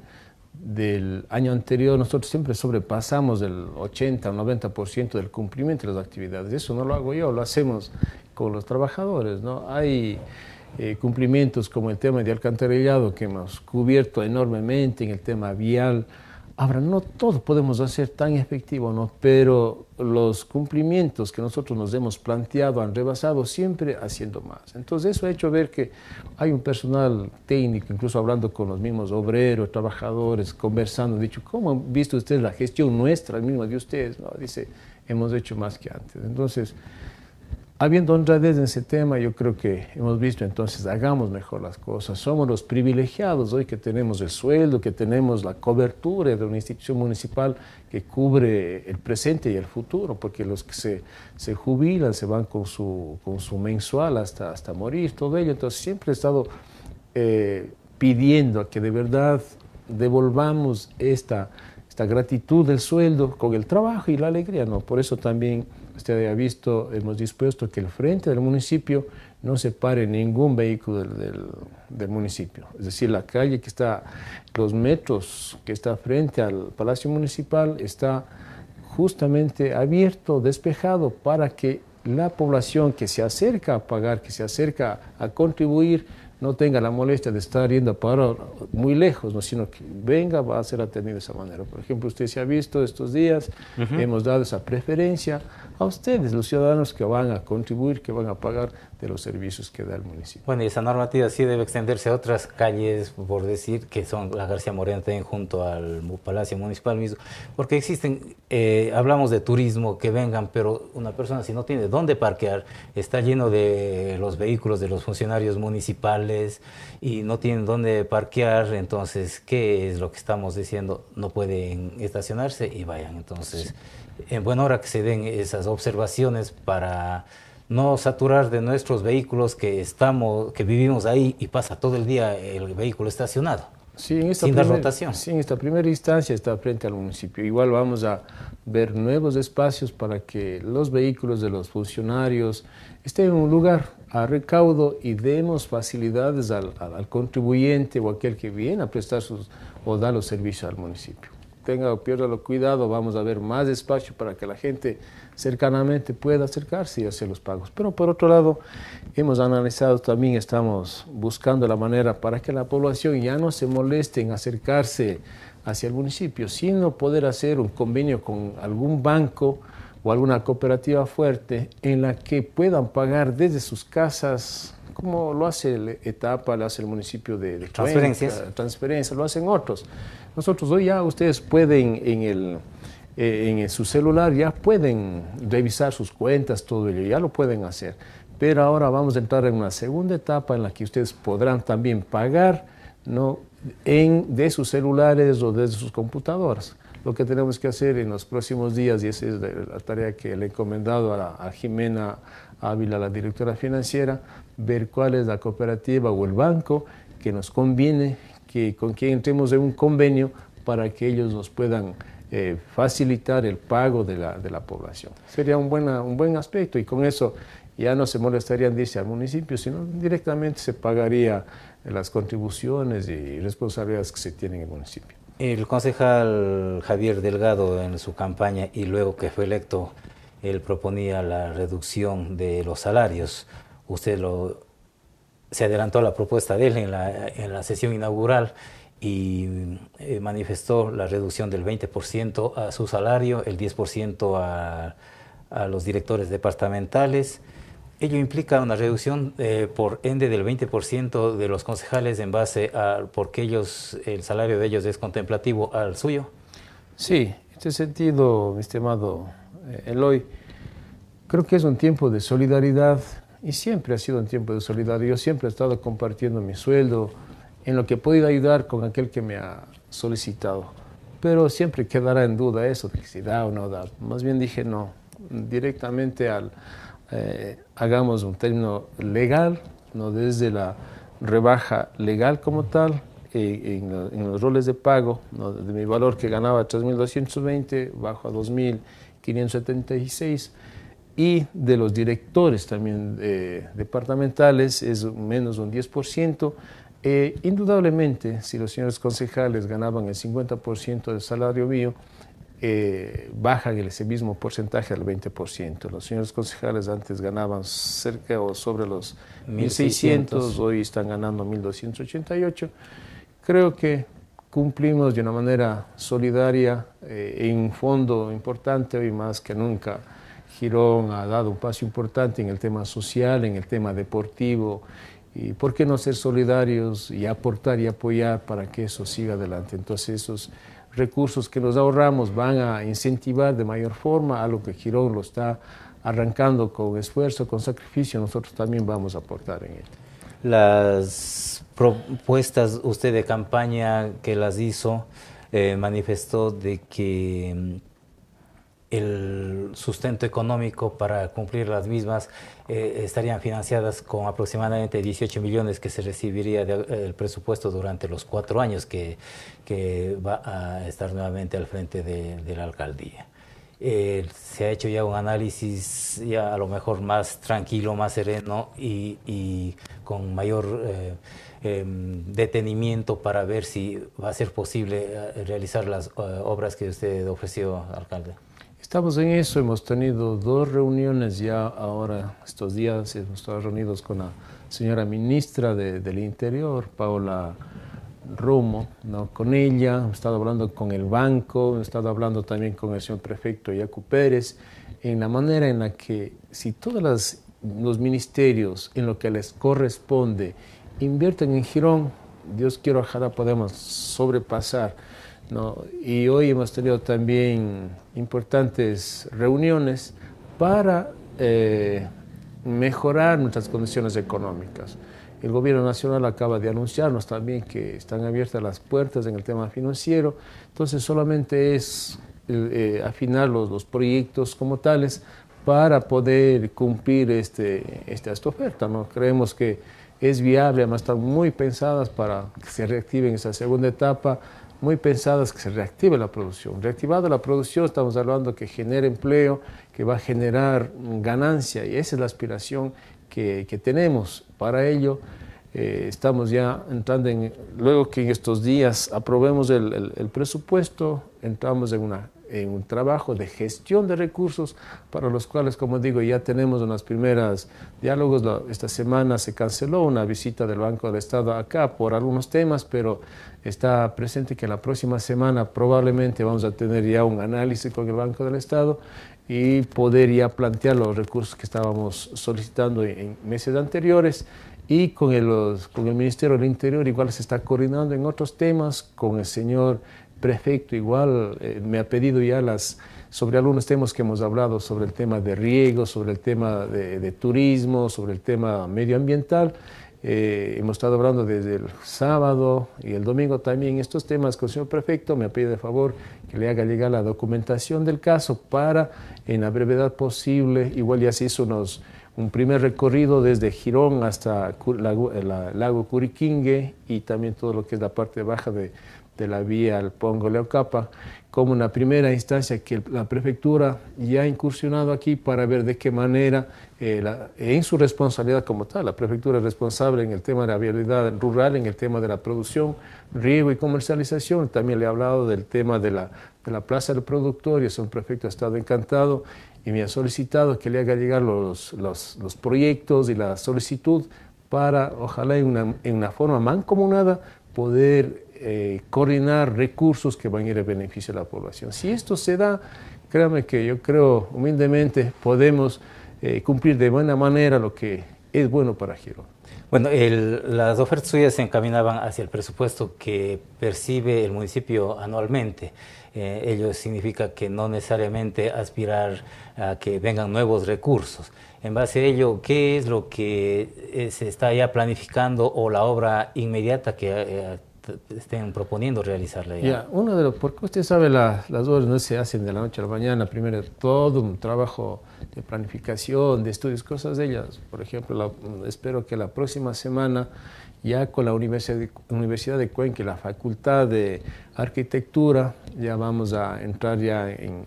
del año anterior, nosotros siempre sobrepasamos el 80 o 90% del cumplimiento de las actividades. Eso no lo hago yo, lo hacemos con los trabajadores. ¿no? Hay eh, cumplimientos como el tema de alcantarillado que hemos cubierto enormemente, en el tema vial, Ahora, no todos podemos hacer tan efectivo, ¿no? pero los cumplimientos que nosotros nos hemos planteado han rebasado siempre haciendo más. Entonces, eso ha hecho ver que hay un personal técnico, incluso hablando con los mismos obreros, trabajadores, conversando, dicho, ¿cómo han visto ustedes la gestión nuestra, misma de ustedes? ¿No? Dice, hemos hecho más que antes. Entonces, Habiendo honradez en ese tema, yo creo que hemos visto entonces, hagamos mejor las cosas. Somos los privilegiados hoy que tenemos el sueldo, que tenemos la cobertura de una institución municipal que cubre el presente y el futuro, porque los que se, jubilan se van con su, su mensual hasta, hasta morir, todo ello. Entonces siempre he estado eh, pidiendo pidiendo que de verdad devolvamos esta, esta gratitud del sueldo con el trabajo y la alegría. ¿no? Por eso también usted ha visto, hemos dispuesto que el frente del municipio no se pare ningún vehículo del, del, municipio. Es decir, la calle que está, los metros que está frente al Palacio Municipal está justamente abierto, despejado, para que la población que se acerca a pagar, que se acerca a contribuir, no tenga la molestia de estar yendo a parar muy lejos, sino que venga, va a ser atendido de esa manera. Por ejemplo, usted se ha visto estos días, hemos dado esa preferencia a ustedes, los ciudadanos que van a contribuir, que van a pagar de los servicios que da el municipio. Bueno, y esa normativa sí debe extenderse a otras calles, por decir, que son la García Morena también junto al Palacio Municipal mismo, porque existen, eh, hablamos de turismo, que vengan, pero una persona si no tiene dónde parquear, está lleno de los vehículos de los funcionarios municipales y no tienen dónde parquear, entonces, ¿qué es lo que estamos diciendo? No pueden estacionarse y vayan, entonces, en buena hora que se den esas observaciones para no saturar de nuestros vehículos que estamos, que vivimos ahí y pasa todo el día el vehículo estacionado. Sí, en esta sin rotación. Sí, esta primera instancia está frente al municipio. Igual vamos a ver nuevos espacios para que los vehículos de los funcionarios estén en un lugar a recaudo y demos facilidades al, contribuyente o aquel que viene a prestar sus o dar los servicios al municipio tenga o pierda los cuidados, vamos a ver más despacho para que la gente cercanamente pueda acercarse y hacer los pagos. Pero por otro lado, hemos analizado también, estamos buscando la manera para que la población ya no se moleste en acercarse hacia el municipio, sino poder hacer un convenio con algún banco o alguna cooperativa fuerte en la que puedan pagar desde sus casas, como lo hace ETAPA, e lo hace el municipio de, transferencias, transferencias, lo hacen otros. Nosotros hoy ya ustedes pueden en eh, su celular ya pueden revisar sus cuentas, todo ello, ya lo pueden hacer. Pero ahora vamos a entrar en una segunda etapa en la que ustedes podrán también pagar ¿no? en, de sus celulares o desde sus computadoras. Lo que tenemos que hacer en los próximos días, y esa es la tarea que le he encomendado a, a Jimena Ávila, la directora financiera, ver cuál es la cooperativa o el banco que nos conviene que, con quien entremos en un convenio para que ellos nos puedan eh, facilitar el pago de la, de la población. Sería un, buena, un buen aspecto y con eso ya no se molestarían dice al municipio, sino directamente se pagaría las contribuciones y responsabilidades que se tienen en el municipio. El concejal Javier Delgado en su campaña y luego que fue electo, él proponía la reducción de los salarios. Usted lo se adelantó la propuesta de él en la, sesión inaugural y eh, manifestó la reducción del 20% a su salario, el 10% a, los directores departamentales. Ello implica una reducción eh, por ende del 20% de los concejales en base a porque ellos el salario de ellos es contemplativo al suyo. Sí, en este sentido, mi estimado eh, Eloy, creo que es un tiempo de solidaridad y siempre ha sido un tiempo de solidaridad. Yo siempre he estado compartiendo mi sueldo en lo que he podido ayudar con aquel que me ha solicitado. Pero siempre quedará en duda eso, si da o no da. Más bien dije no, directamente al, eh, hagamos un término legal, no desde la rebaja legal como tal, eh, en, los roles de pago, de mi valor que ganaba 3.220, bajo a 2.576 y de los directores también eh, departamentales es menos de un 10%. Eh, indudablemente, si los señores concejales ganaban el 50% del salario mío, eh, bajan ese mismo porcentaje al 20%. Los señores concejales antes ganaban cerca o sobre los 1.600, hoy están ganando 1.288. Creo que cumplimos de una manera solidaria, eh, en un fondo importante hoy más que nunca Girón ha dado un paso importante en el tema social, en el tema deportivo, y por qué no ser solidarios y aportar y apoyar para que eso siga adelante. Entonces esos recursos que nos ahorramos van a incentivar de mayor forma a lo que Girón lo está arrancando con esfuerzo, con sacrificio, nosotros también vamos a aportar en ello. Las propuestas usted de campaña que las hizo eh, manifestó de que mm, el sustento económico para cumplir las mismas eh, estarían financiadas con aproximadamente 18 millones que se recibiría del eh, presupuesto durante los cuatro años que, va a estar nuevamente al frente de, la alcaldía. Eh, se ha hecho ya un análisis ya a lo mejor más tranquilo, más sereno y, con mayor em, detenimiento para ver si va a ser posible realizar las obras que usted ofreció, alcalde. Estamos en eso, hemos tenido dos reuniones ya ahora, estos días hemos estado reunidos con la señora ministra del Interior, Paola Romo, ¿no? con ella, hemos estado hablando con el banco, hemos estado hablando también con el señor prefecto Yacu Pérez, en la manera en la que si todos los ministerios en lo que les corresponde invierten en Girón, Dios quiero, ojalá podamos sobrepasar y hoy hemos tenido también importantes reuniones para eh, mejorar nuestras condiciones económicas. El Gobierno Nacional acaba de anunciarnos también que están abiertas las puertas en el tema financiero, entonces solamente es eh, afinar los, proyectos como tales para poder cumplir esta, este, esta oferta. ¿no? Creemos que es viable, además están muy pensadas para que se reactiven esa segunda etapa muy pensadas que se reactive la producción. Reactivada la producción, estamos hablando que genera empleo, que va a generar ganancia, y esa es la aspiración que, que tenemos. Para ello, eh, estamos ya entrando en, luego que en estos días aprobemos el, el, presupuesto, entramos en, una, en, un trabajo de gestión de recursos para los cuales, como digo, ya tenemos unas primeras diálogos. esta semana se canceló una visita del Banco del Estado acá por algunos temas, pero está presente que la próxima semana probablemente vamos a tener ya un análisis con el Banco del Estado y poder ya plantear los recursos que estábamos solicitando en meses anteriores y con el, con el Ministerio del Interior igual se está coordinando en otros temas, con el señor prefecto igual eh, me ha pedido ya las, sobre algunos temas que hemos hablado, sobre el tema de riego, sobre el tema de, turismo, sobre el tema medioambiental. Eh, hemos estado hablando desde el sábado y el domingo también estos temas con el señor prefecto. Me pide de favor que le haga llegar la documentación del caso para, en la brevedad posible, igual ya se hizo unos un primer recorrido desde Girón hasta el eh, lago Curiquingue y también todo lo que es la parte baja de, la vía al Pongo Leocapa, como una primera instancia que la prefectura ya ha incursionado aquí para ver de qué manera, eh, en su responsabilidad como tal, la prefectura es responsable en el tema de la viabilidad rural, en el tema de la producción, riego y comercialización, también le he hablado del tema de la de la Plaza del Productor y el señor prefecto ha estado encantado y me ha solicitado que le haga llegar los, proyectos y la solicitud para, ojalá en una, forma mancomunada, poder eh, coordinar recursos que van a ir a beneficio de la población. Si esto se da, créame que yo creo humildemente podemos eh, cumplir de buena manera lo que es bueno para Girón. Bueno, el, las ofertas suyas se encaminaban hacia el presupuesto que percibe el municipio anualmente. Eh, ello significa que no necesariamente aspirar a que vengan nuevos recursos. En base a ello, ¿qué es lo que eh, se está ya planificando o la obra inmediata que... Eh, estén proponiendo realizar la uno de los, porque usted sabe, las obras no se hacen de la noche a la mañana, primero todo un trabajo de planificación, de estudios, cosas de ellas. Por ejemplo, espero que la próxima semana ya con la Universidad de, Universidad de Cuenca y la Facultad de Arquitectura ya vamos a entrar ya en,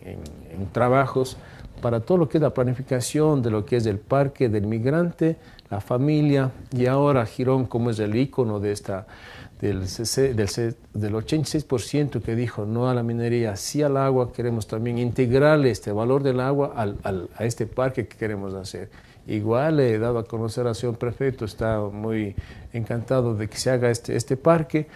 trabajos para todo lo que es la planificación de lo que es el parque del migrante, la familia y ahora Jirón, como es el icono de esta del, del, del 86% que dijo no a la minería, sí al agua, queremos también integrarle este valor del agua al, al, a este parque que queremos hacer. Igual he dado a conocer a señor prefecto, está muy encantado de que se haga este, este parque,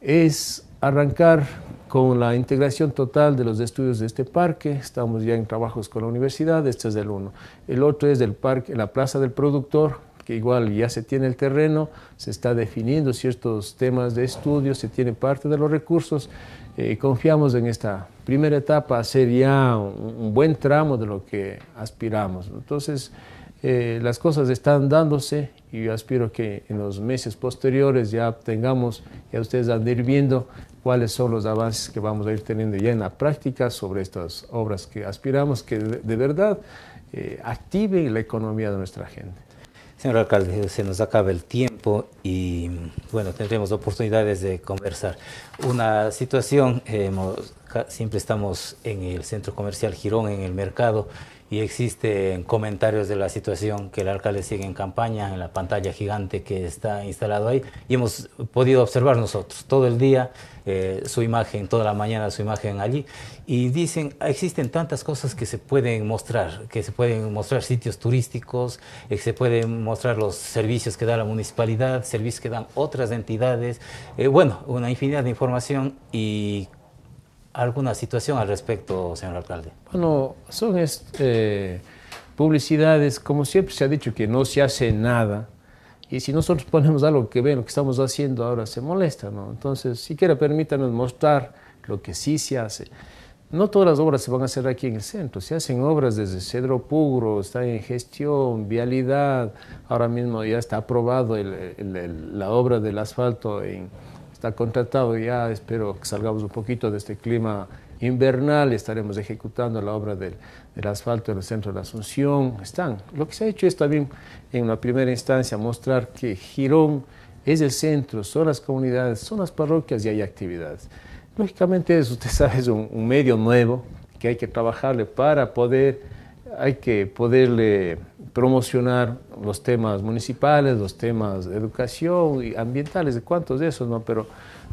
es arrancar con la integración total de los estudios de este parque, estamos ya en trabajos con la universidad, este es el uno. El otro es del parque, la Plaza del Productor, que igual ya se tiene el terreno, se está definiendo ciertos temas de estudio, se tiene parte de los recursos. Eh, confiamos en esta primera etapa sería un, buen tramo de lo que aspiramos. Entonces, eh, las cosas están dándose y yo aspiro que en los meses posteriores ya tengamos, ya ustedes van a ir viendo cuáles son los avances que vamos a ir teniendo ya en la práctica sobre estas obras que aspiramos que de, verdad eh, activen la economía de nuestra gente. Señor alcalde, se nos acaba el tiempo y bueno, tendremos oportunidades de conversar. Una situación, eh, siempre estamos en el centro comercial Girón, en el mercado, y existen comentarios de la situación que el alcalde sigue en campaña, en la pantalla gigante que está instalado ahí, y hemos podido observar nosotros todo el día eh, su imagen, toda la mañana su imagen allí, y dicen, existen tantas cosas que se pueden mostrar, que se pueden mostrar sitios turísticos, que eh, se pueden mostrar los servicios que da la municipalidad, servicios que dan otras entidades, eh, bueno, una infinidad de información y alguna situación al respecto, señor alcalde? Bueno, son este, publicidades, como siempre se ha dicho, que no se hace nada. Y si nosotros ponemos algo que ven, lo que estamos haciendo ahora, se molesta, ¿no? Entonces, siquiera permítanos mostrar lo que sí se hace. No todas las obras se van a hacer aquí en el centro, se hacen obras desde Cedro Pugro, está en gestión, vialidad, ahora mismo ya está aprobado la obra del asfalto en, ha contratado ya, espero que salgamos un poquito de este clima invernal, estaremos ejecutando la obra del, del, asfalto en el centro de la Asunción. Están. Lo que se ha hecho es también, en la primera instancia, mostrar que Girón es el centro, son las comunidades, son las parroquias y hay actividades. Lógicamente, usted sabe, es un medio nuevo que hay que trabajarle para poder hay que poderle promocionar los temas municipales, los temas de educación y ambientales, de cuántos de esos, ¿no? Pero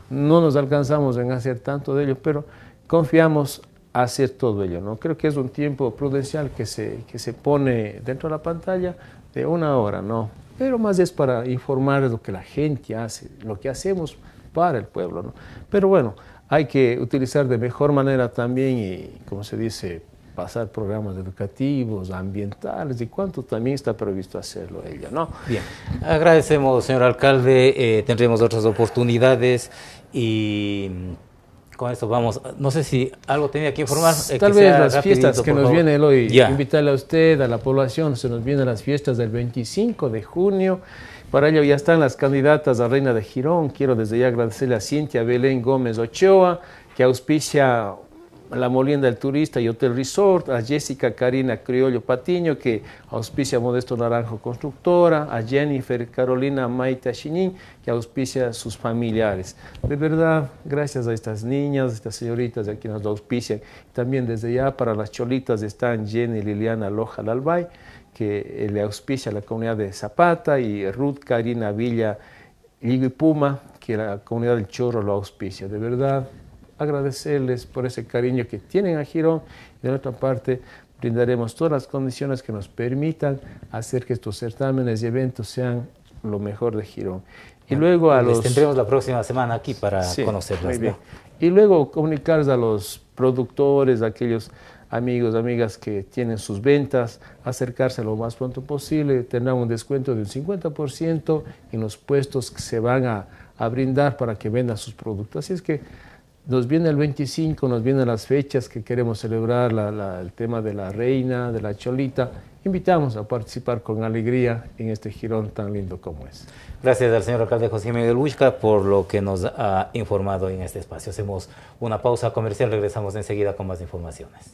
no nos alcanzamos en hacer tanto de ellos, pero confiamos hacer todo ello, ¿no? Creo que es un tiempo prudencial que se, que se pone dentro de la pantalla de una hora, ¿no? Pero más es para informar lo que la gente hace, lo que hacemos para el pueblo, ¿no? Pero bueno, hay que utilizar de mejor manera también y, como se dice, pasar programas educativos, ambientales y cuánto también está previsto hacerlo ella, ¿no? Bien, agradecemos, señor alcalde, eh, tendremos otras oportunidades y mm, con esto vamos, no sé si algo tenía que informar. Eh, Tal vez las fiestas que nos vienen hoy, invitarle a usted, a la población, se nos vienen las fiestas del 25 de junio. Para ello ya están las candidatas a Reina de Girón. Quiero desde ya agradecerle a Cintia Belén Gómez Ochoa, que auspicia la Molienda del Turista y Hotel Resort, a Jessica Karina Criollo Patiño, que auspicia Modesto Naranjo Constructora, a Jennifer Carolina Maita Chinín que auspicia a sus familiares. De verdad, gracias a estas niñas, a estas señoritas de aquí nos auspician. También desde ya para las cholitas están Jenny Liliana Loja Lalbay, que eh, le auspicia a la comunidad de Zapata, y Ruth Karina Villa Puma que la comunidad del Chorro lo auspicia. De verdad, agradecerles por ese cariño que tienen a Girón. De nuestra parte, brindaremos todas las condiciones que nos permitan hacer que estos certámenes y eventos sean lo mejor de Girón. Y luego a los... Les tendremos la próxima semana aquí para conocerlos. bien Y luego comunicarles a los productores, a aquellos amigos, amigas que tienen sus ventas, acercarse lo más pronto posible, tendrán un descuento de un 50% en los puestos que se van a brindar para que vendan sus productos. Así es que nos viene el 25, nos vienen las fechas que queremos celebrar, el tema de la reina, de la cholita. Invitamos a participar con alegría en este girón tan lindo como es. Gracias al señor alcalde José Miguel Huizca por lo que nos ha informado en este espacio. Hacemos una pausa comercial, regresamos enseguida con más informaciones.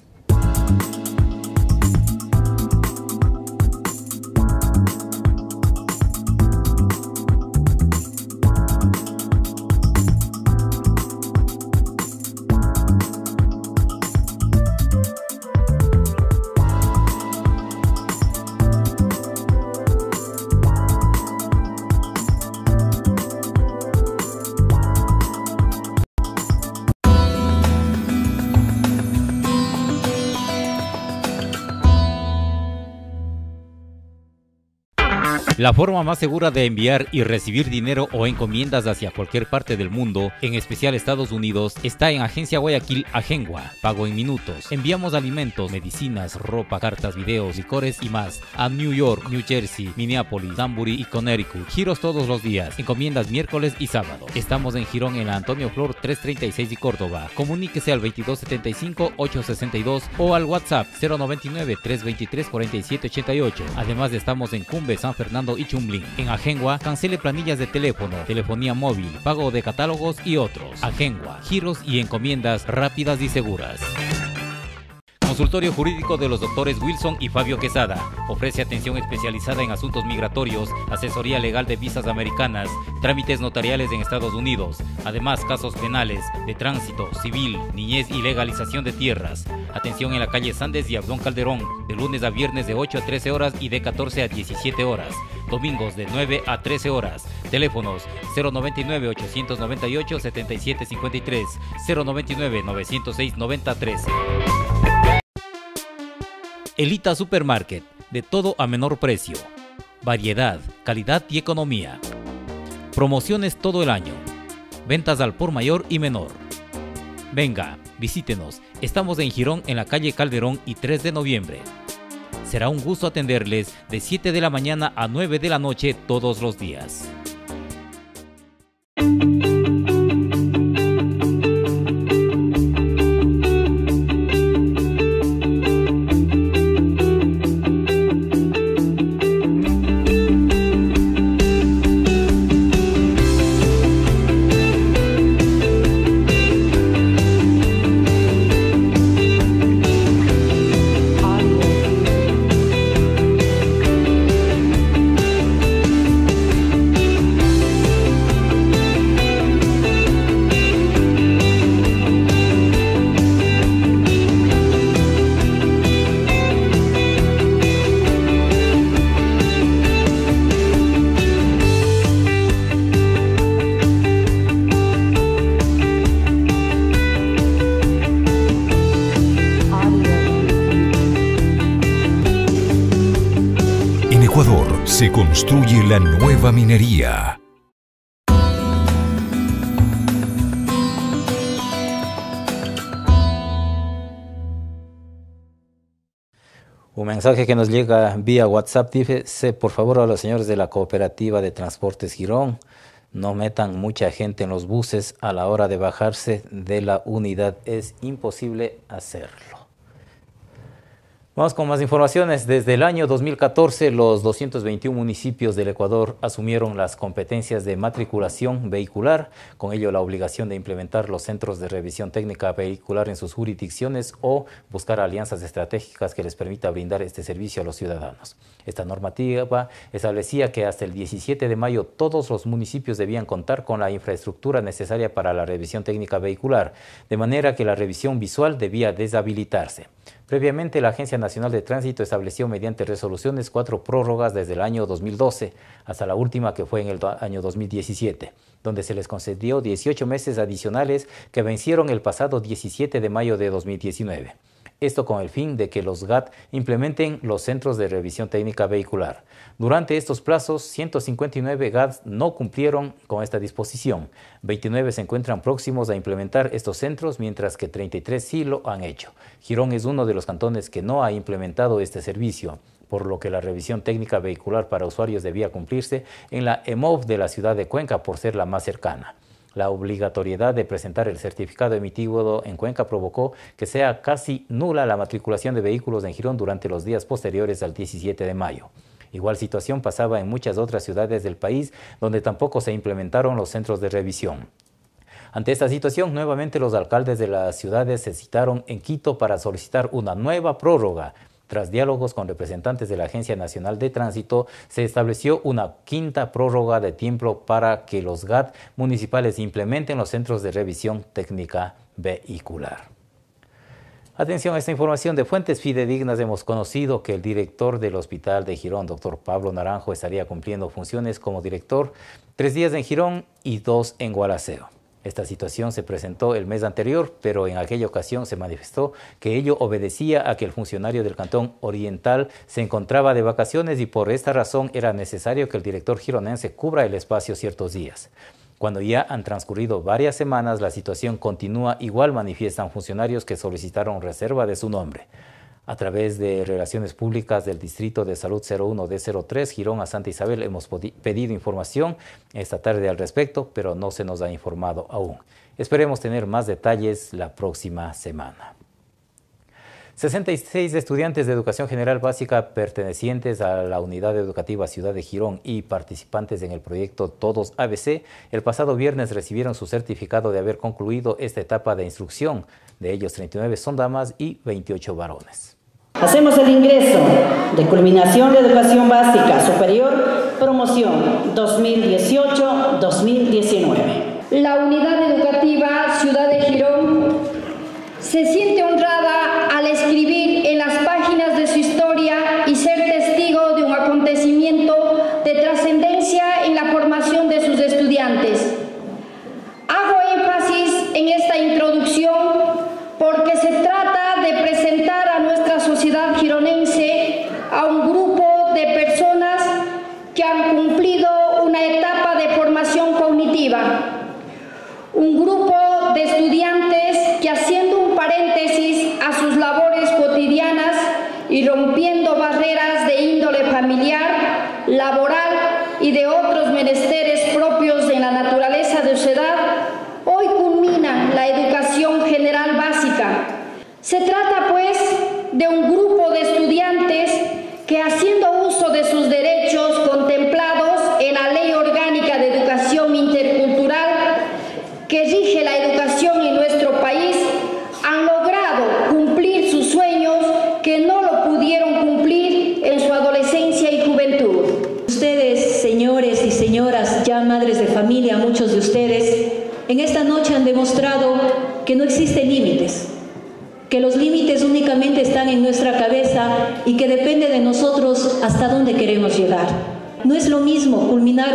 La forma más segura de enviar y recibir dinero o encomiendas hacia cualquier parte del mundo, en especial Estados Unidos, está en Agencia Guayaquil Agengua. Pago en minutos. Enviamos alimentos, medicinas, ropa, cartas, videos, licores y más a New York, New Jersey, Minneapolis, Danbury y Connecticut. Giros todos los días. Encomiendas miércoles y sábado. Estamos en Girón en la Antonio Flor 336 y Córdoba. Comuníquese al 2275-862 o al WhatsApp 099-323-4788. Además estamos en Cumbe, San Fernando y chumbling. En Agengua, cancele planillas de teléfono, telefonía móvil, pago de catálogos y otros. Ajengua, giros y encomiendas rápidas y seguras. Consultorio Jurídico de los doctores Wilson y Fabio Quesada. Ofrece atención especializada en asuntos migratorios, asesoría legal de visas americanas, trámites notariales en Estados Unidos, además casos penales, de tránsito, civil, niñez y legalización de tierras. Atención en la calle Sandes y Abdón Calderón, de lunes a viernes de 8 a 13 horas y de 14 a 17 horas domingos de 9 a 13 horas. Teléfonos 099-898-7753, 099-906-9013. Elita Supermarket, de todo a menor precio. Variedad, calidad y economía. Promociones todo el año. Ventas al por mayor y menor. Venga, visítenos. Estamos en Girón en la calle Calderón y 3 de noviembre. Será un gusto atenderles de 7 de la mañana a 9 de la noche todos los días. construye la nueva minería. Un mensaje que nos llega vía WhatsApp dice, por favor a los señores de la cooperativa de transportes Girón, no metan mucha gente en los buses a la hora de bajarse de la unidad. Es imposible hacerlo. Vamos con más informaciones. Desde el año 2014, los 221 municipios del Ecuador asumieron las competencias de matriculación vehicular, con ello la obligación de implementar los centros de revisión técnica vehicular en sus jurisdicciones o buscar alianzas estratégicas que les permita brindar este servicio a los ciudadanos. Esta normativa establecía que hasta el 17 de mayo todos los municipios debían contar con la infraestructura necesaria para la revisión técnica vehicular, de manera que la revisión visual debía deshabilitarse. Previamente, la Agencia Nacional de Tránsito estableció mediante resoluciones cuatro prórrogas desde el año 2012 hasta la última que fue en el año 2017, donde se les concedió 18 meses adicionales que vencieron el pasado 17 de mayo de 2019 esto con el fin de que los GAT implementen los centros de revisión técnica vehicular. Durante estos plazos, 159 GAT no cumplieron con esta disposición, 29 se encuentran próximos a implementar estos centros, mientras que 33 sí lo han hecho. Girón es uno de los cantones que no ha implementado este servicio por lo que la revisión técnica vehicular para usuarios debía cumplirse en la EMOV de la ciudad de Cuenca por ser la más cercana. La obligatoriedad de presentar el certificado emitido en Cuenca provocó que sea casi nula la matriculación de vehículos en Girón durante los días posteriores al 17 de mayo. Igual situación pasaba en muchas otras ciudades del país donde tampoco se implementaron los centros de revisión. Ante esta situación, nuevamente los alcaldes de las ciudades se citaron en Quito para solicitar una nueva prórroga tras diálogos con representantes de la Agencia Nacional de Tránsito, se estableció una quinta prórroga de tiempo para que los GAT municipales implementen los centros de revisión técnica vehicular. Atención a esta información de fuentes fidedignas. Hemos conocido que el director del Hospital de Girón, doctor Pablo Naranjo, estaría cumpliendo funciones como director tres días en Girón y dos en Gualaceo. Esta situación se presentó el mes anterior, pero en aquella ocasión se manifestó que ello obedecía a que el funcionario del Cantón Oriental se encontraba de vacaciones y por esta razón era necesario que el director gironense cubra el espacio ciertos días. Cuando ya han transcurrido varias semanas, la situación continúa igual, manifiestan funcionarios que solicitaron reserva de su nombre a través de Relaciones Públicas del Distrito de Salud 01D03, Girón a Santa Isabel, hemos pedido información esta tarde al respecto, pero no se nos ha informado aún. Esperemos tener más detalles la próxima semana. 66 estudiantes de educación general básica pertenecientes a la unidad educativa Ciudad de Girón y participantes en el proyecto Todos ABC el pasado viernes recibieron su certificado de haber concluido esta etapa de instrucción. De ellos 39 son damas y 28 varones. Hacemos el ingreso de culminación de educación básica superior, promoción 2018-2019. La unidad educativa Ciudad de Girón se siente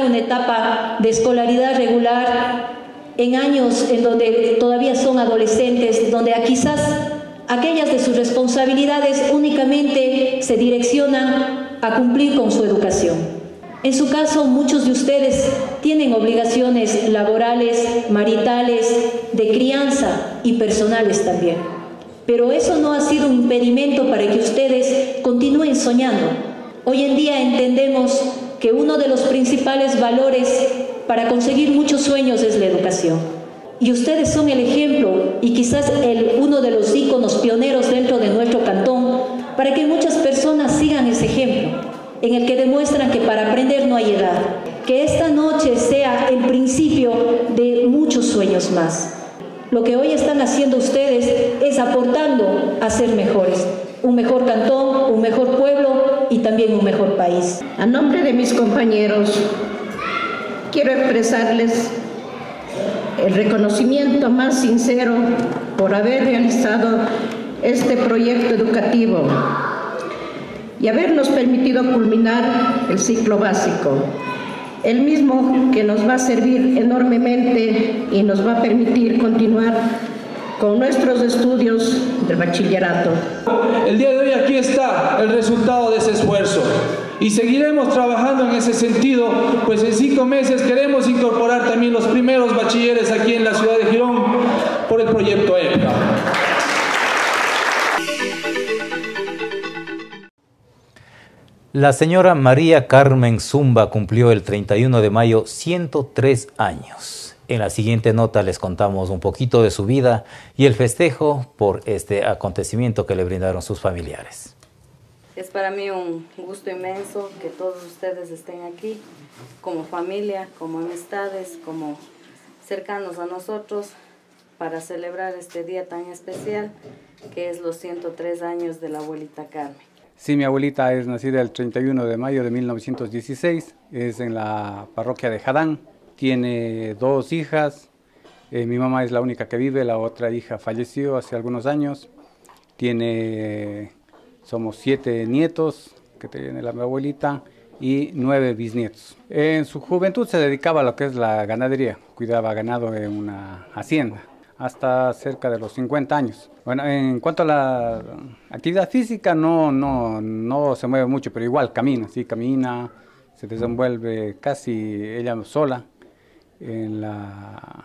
una etapa de escolaridad regular en años en donde todavía son adolescentes, donde quizás aquellas de sus responsabilidades únicamente se direccionan a cumplir con su educación. En su caso, muchos de ustedes tienen obligaciones laborales, maritales, de crianza y personales también. Pero eso no ha sido un impedimento para que ustedes continúen soñando. Hoy en día entendemos que uno de los principales valores para conseguir muchos sueños es la educación. Y ustedes son el ejemplo y quizás el, uno de los íconos pioneros dentro de nuestro cantón para que muchas personas sigan ese ejemplo, en el que demuestran que para aprender no hay edad. Que esta noche sea el principio de muchos sueños más. Lo que hoy están haciendo ustedes es aportando a ser mejores. Un mejor cantón, un mejor pueblo, y también un mejor país. A nombre de mis compañeros, quiero expresarles el reconocimiento más sincero por haber realizado este proyecto educativo y habernos permitido culminar el ciclo básico, el mismo que nos va a servir enormemente y nos va a permitir continuar con nuestros estudios del bachillerato. El día de hoy aquí está el resultado de ese esfuerzo y seguiremos trabajando en ese sentido, pues en cinco meses queremos incorporar también los primeros bachilleres aquí en la ciudad de Girón por el proyecto EPA. La señora María Carmen Zumba cumplió el 31 de mayo 103 años. En la siguiente nota les contamos un poquito de su vida y el festejo por este acontecimiento que le brindaron sus familiares. Es para mí un gusto inmenso que todos ustedes estén aquí, como familia, como amistades, como cercanos a nosotros, para celebrar este día tan especial que es los 103 años de la abuelita Carmen. Sí, mi abuelita es nacida el 31 de mayo de 1916, es en la parroquia de Jadán, tiene dos hijas, eh, mi mamá es la única que vive, la otra hija falleció hace algunos años, tiene, somos siete nietos que tiene la abuelita y nueve bisnietos. En su juventud se dedicaba a lo que es la ganadería, cuidaba ganado en una hacienda hasta cerca de los 50 años. Bueno, en cuanto a la actividad física, no, no, no se mueve mucho, pero igual camina, sí, camina, se desenvuelve casi ella sola en, la,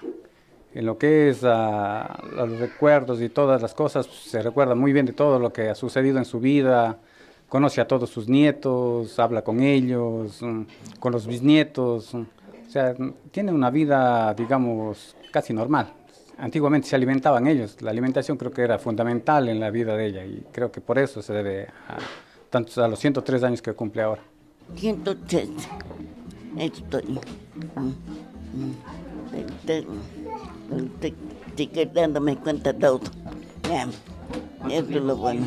en lo que es a, los recuerdos y todas las cosas, se recuerda muy bien de todo lo que ha sucedido en su vida, conoce a todos sus nietos, habla con ellos, mm, con los bisnietos, mm, o sea, tiene una vida, digamos, casi normal. Antiguamente se alimentaban ellos, la alimentación creo que era fundamental en la vida de ella y creo que por eso se debe a, a los 103 años que cumple ahora. 103, estoy. Mm, este, este, dándome cuenta todo. es lo bueno.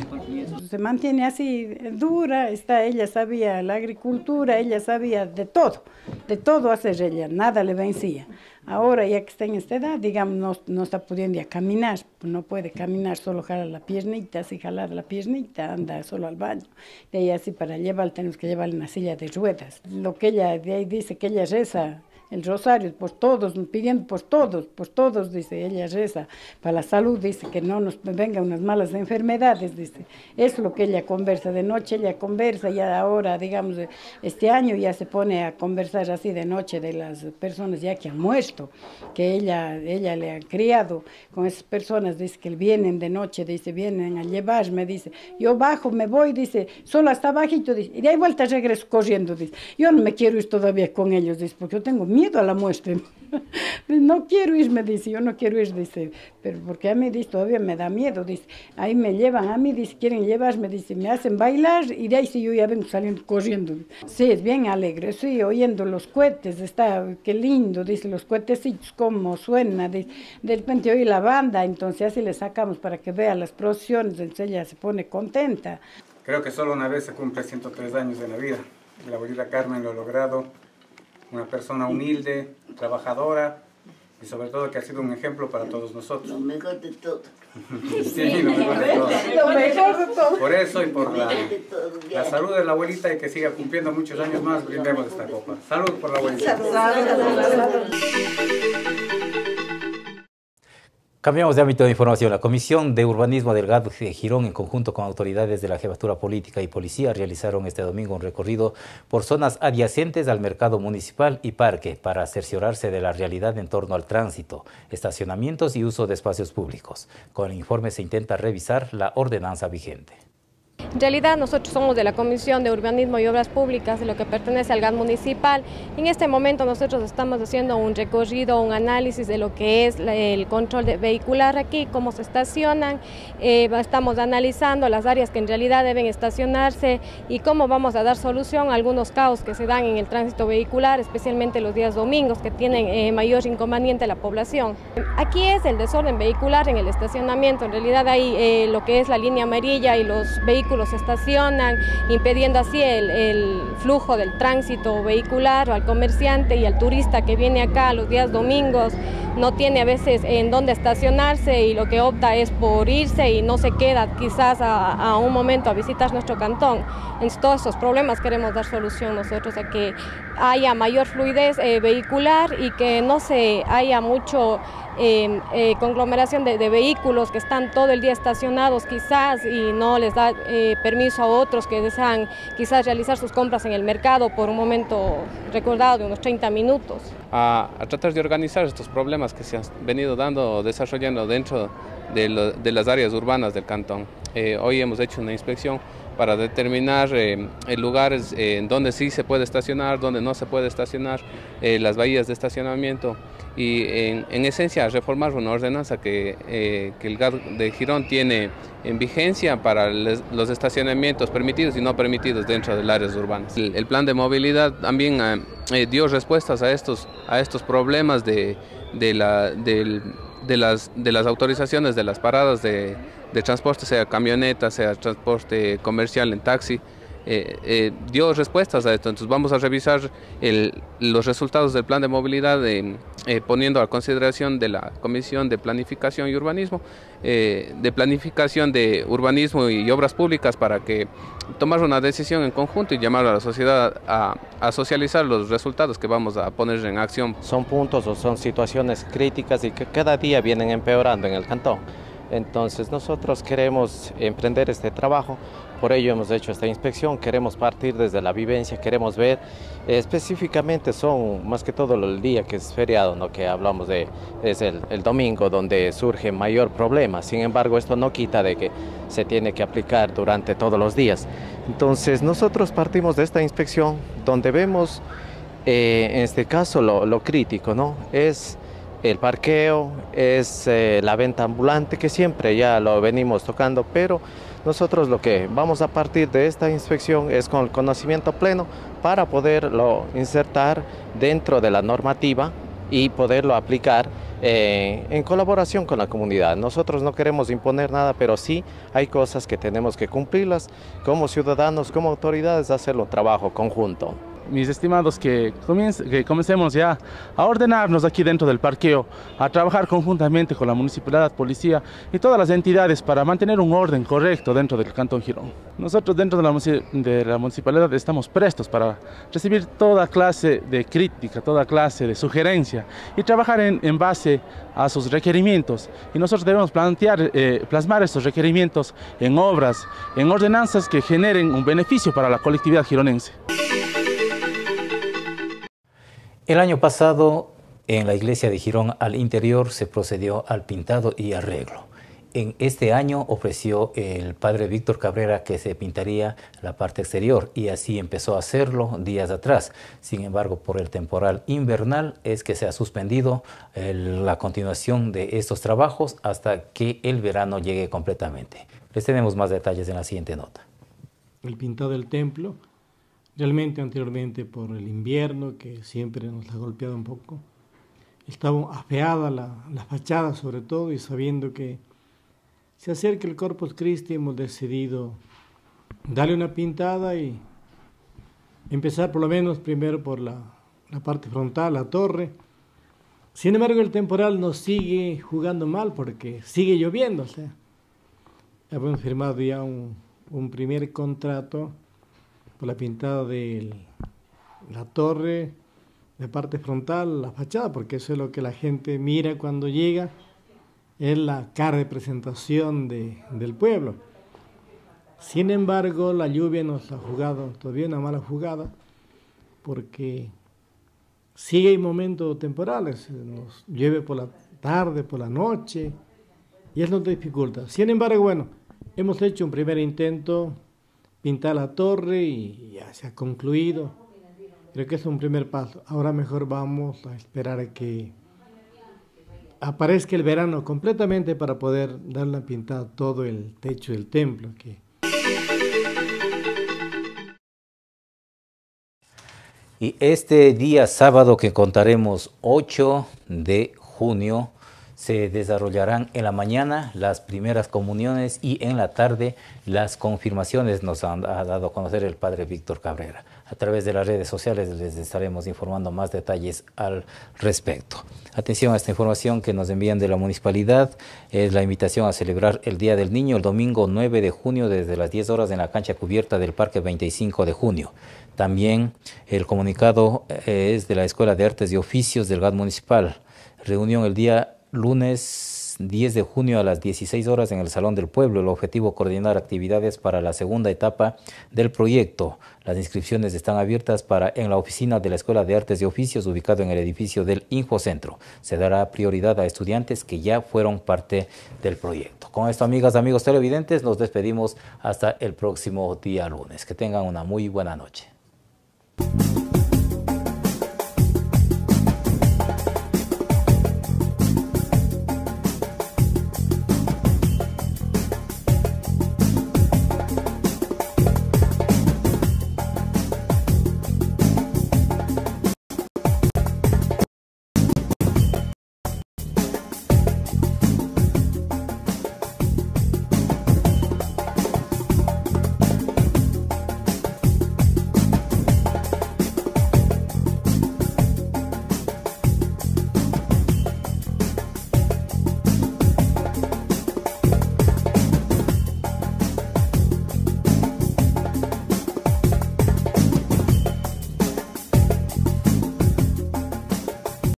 Se mantiene así eh, dura, está, ella sabía la agricultura, ella sabía de todo, de todo hacer ella, nada le vencía. Ahora ya que está en esta edad, digamos, no, no está pudiendo ya caminar, no puede caminar, solo jala la piernita, así jalar la piernita, anda solo al baño. De ahí así para llevar, tenemos que llevarle una silla de ruedas. Lo que ella de ahí dice que ella reza, el rosario por todos, pidiendo por todos, por todos, dice, ella reza para la salud, dice que no nos vengan unas malas enfermedades, dice. Es lo que ella conversa, de noche ella conversa, ya ahora, digamos, este año ya se pone a conversar así de noche de las personas ya que han muerto, que ella, ella le ha criado con esas personas, dice que vienen de noche, dice, vienen a llevarme, dice, yo bajo, me voy, dice, solo hasta bajito, dice, y de ahí vuelta regreso corriendo, dice, yo no me quiero ir todavía con ellos, dice, porque yo tengo miedo a la muerte. no quiero ir, me dice, yo no quiero ir, dice, pero porque a mí dice, todavía me da miedo, dice, ahí me llevan, a mí dice, quieren llevarme, dice, me hacen bailar y de ahí sí yo ya vengo saliendo corriendo. Sí, es bien alegre, sí, oyendo los cohetes, está, qué lindo, dice, los y cómo suena, dice, de repente oí la banda, entonces así le sacamos para que vea las procesiones, entonces ella se pone contenta. Creo que solo una vez se cumple 103 años de la vida. La abuelita Carmen lo ha logrado una persona humilde, trabajadora y sobre todo que ha sido un ejemplo para todos nosotros. Lo mejor de todo. lo mejor de todo. Por eso y por la, la salud de la abuelita y que siga cumpliendo muchos años más, brindemos esta copa. Salud por la abuelita. Salud. Cambiamos de ámbito de información. La Comisión de Urbanismo del de Girón, en conjunto con autoridades de la Jefatura Política y Policía, realizaron este domingo un recorrido por zonas adyacentes al mercado municipal y parque para cerciorarse de la realidad en torno al tránsito, estacionamientos y uso de espacios públicos. Con el informe se intenta revisar la ordenanza vigente. En realidad nosotros somos de la Comisión de Urbanismo y Obras Públicas, de lo que pertenece al GAN municipal. En este momento nosotros estamos haciendo un recorrido, un análisis de lo que es el control de vehicular aquí, cómo se estacionan, eh, estamos analizando las áreas que en realidad deben estacionarse y cómo vamos a dar solución a algunos caos que se dan en el tránsito vehicular, especialmente los días domingos que tienen eh, mayor inconveniente a la población. Aquí es el desorden vehicular en el estacionamiento, en realidad hay eh, lo que es la línea amarilla y los vehículos los estacionan, impediendo así el, flujo del tránsito vehicular al comerciante y al turista que viene acá los días domingos no tiene a veces en dónde estacionarse y lo que opta es por irse y no se queda quizás a, un momento a visitar nuestro cantón. en todos esos problemas queremos dar solución nosotros a que haya mayor fluidez eh, vehicular y que no se haya mucho Em, eh, conglomeración de, vehículos que están todo el día estacionados quizás y no les da eh, permiso a otros que desean quizás realizar sus compras en el mercado por un momento recordado de unos 30 minutos. A, tratar de organizar estos problemas que se han venido dando o desarrollando dentro de, de, las áreas urbanas del cantón. Eh, hoy hemos hecho una inspección para determinar eh, lugares eh, en donde sí se puede estacionar, donde no se puede estacionar, eh, las bahías de estacionamiento y en, esencia reformar una ordenanza eh, que, el GAD de Girón tiene en vigencia para los estacionamientos permitidos y no permitidos dentro de las áreas urbanas. El, plan de movilidad también dio respuestas a estos, a estos problemas de, de, la, de, las, de las autorizaciones de las paradas de de transporte, sea camioneta, sea transporte comercial en taxi, eh, eh, dio respuestas a esto. Entonces vamos a revisar los resultados del plan de movilidad eh, poniendo a consideración de la Comisión de Planificación y Urbanismo, de Planificación de Urbanismo y Obras Públicas para que tomar una decisión en conjunto y llamar a la sociedad a socializar los resultados que vamos a poner en acción. Son puntos o son situaciones críticas y que cada día vienen empeorando en el cantón. Entonces nosotros queremos emprender este trabajo, por ello hemos hecho esta inspección, queremos partir desde la vivencia, queremos ver, eh, específicamente son más que todo el día que es feriado, ¿no? que hablamos de, es el, domingo donde surge mayor problema, sin embargo esto no quita de que se tiene que aplicar durante todos los días. Entonces nosotros partimos de esta inspección donde vemos, eh, en este caso lo, lo crítico, ¿no? es el parqueo, es eh, la venta ambulante que siempre ya lo venimos tocando, pero nosotros lo que vamos a partir de esta inspección es con el conocimiento pleno para poderlo insertar dentro de la normativa y poderlo aplicar eh, en colaboración con la comunidad. Nosotros no queremos imponer nada, pero sí hay cosas que tenemos que cumplirlas como ciudadanos, como autoridades, hacerlo, un trabajo conjunto mis estimados, que, comencemos ya a ordenarnos aquí dentro del parqueo, a trabajar conjuntamente con la municipalidad, policía y todas las entidades para mantener un orden correcto dentro del Cantón Girón. Nosotros dentro de la, municipalidad estamos prestos para recibir toda clase de crítica, toda clase de sugerencia y trabajar en, base a sus requerimientos. Y nosotros debemos plantear, eh, plasmar esos requerimientos en obras, en ordenanzas que generen un beneficio para la colectividad gironense. El año pasado, en la iglesia de Girón al interior se procedió al pintado y arreglo. En este año ofreció el padre Víctor Cabrera que se pintaría la parte exterior y así empezó a hacerlo días atrás. Sin embargo, por el temporal invernal es que se ha suspendido la continuación de estos trabajos hasta que el verano llegue completamente. Les tenemos más detalles en la siguiente nota. El pintado del templo Realmente anteriormente por el invierno que siempre nos ha golpeado un poco, estaba afeada la, fachadas fachada sobre todo y sabiendo que se acerca el Corpus Christi hemos decidido darle una pintada y empezar por lo menos primero por la, parte frontal, la torre. Sin embargo, el temporal nos sigue jugando mal porque sigue lloviendo. O sea, hemos firmado ya un primer contrato la pintada de la torre, de parte frontal, la fachada, porque eso es lo que la gente mira cuando llega, es la cara de presentación del pueblo. Sin embargo, la lluvia nos ha jugado todavía una mala jugada, porque sigue hay momentos temporales, nos llueve por la tarde, por la noche, y eso nos dificulta. Sin embargo, bueno, hemos hecho un primer intento pintar la torre y ya se ha concluido. Creo que es un primer paso. Ahora mejor vamos a esperar a que aparezca el verano completamente para poder darle la pintada todo el techo del templo. Aquí. Y este día sábado que contaremos 8 de junio, se desarrollarán en la mañana las primeras comuniones y en la tarde las confirmaciones, nos han, ha dado a conocer el padre Víctor Cabrera. A través de las redes sociales les estaremos informando más detalles al respecto. Atención a esta información que nos envían de la municipalidad. Es la invitación a celebrar el Día del Niño el domingo 9 de junio desde las 10 horas en la cancha cubierta del Parque 25 de junio. También el comunicado eh, es de la Escuela de Artes y Oficios del GAD Municipal. Reunión el día lunes 10 de junio a las 16 horas en el Salón del Pueblo. El objetivo es coordinar actividades para la segunda etapa del proyecto. Las inscripciones están abiertas para en la oficina de la Escuela de Artes y Oficios ubicado en el edificio del Infocentro. Se dará prioridad a estudiantes que ya fueron parte del proyecto. Con esto, amigas, amigos televidentes, nos despedimos hasta el próximo día lunes. Que tengan una muy buena noche.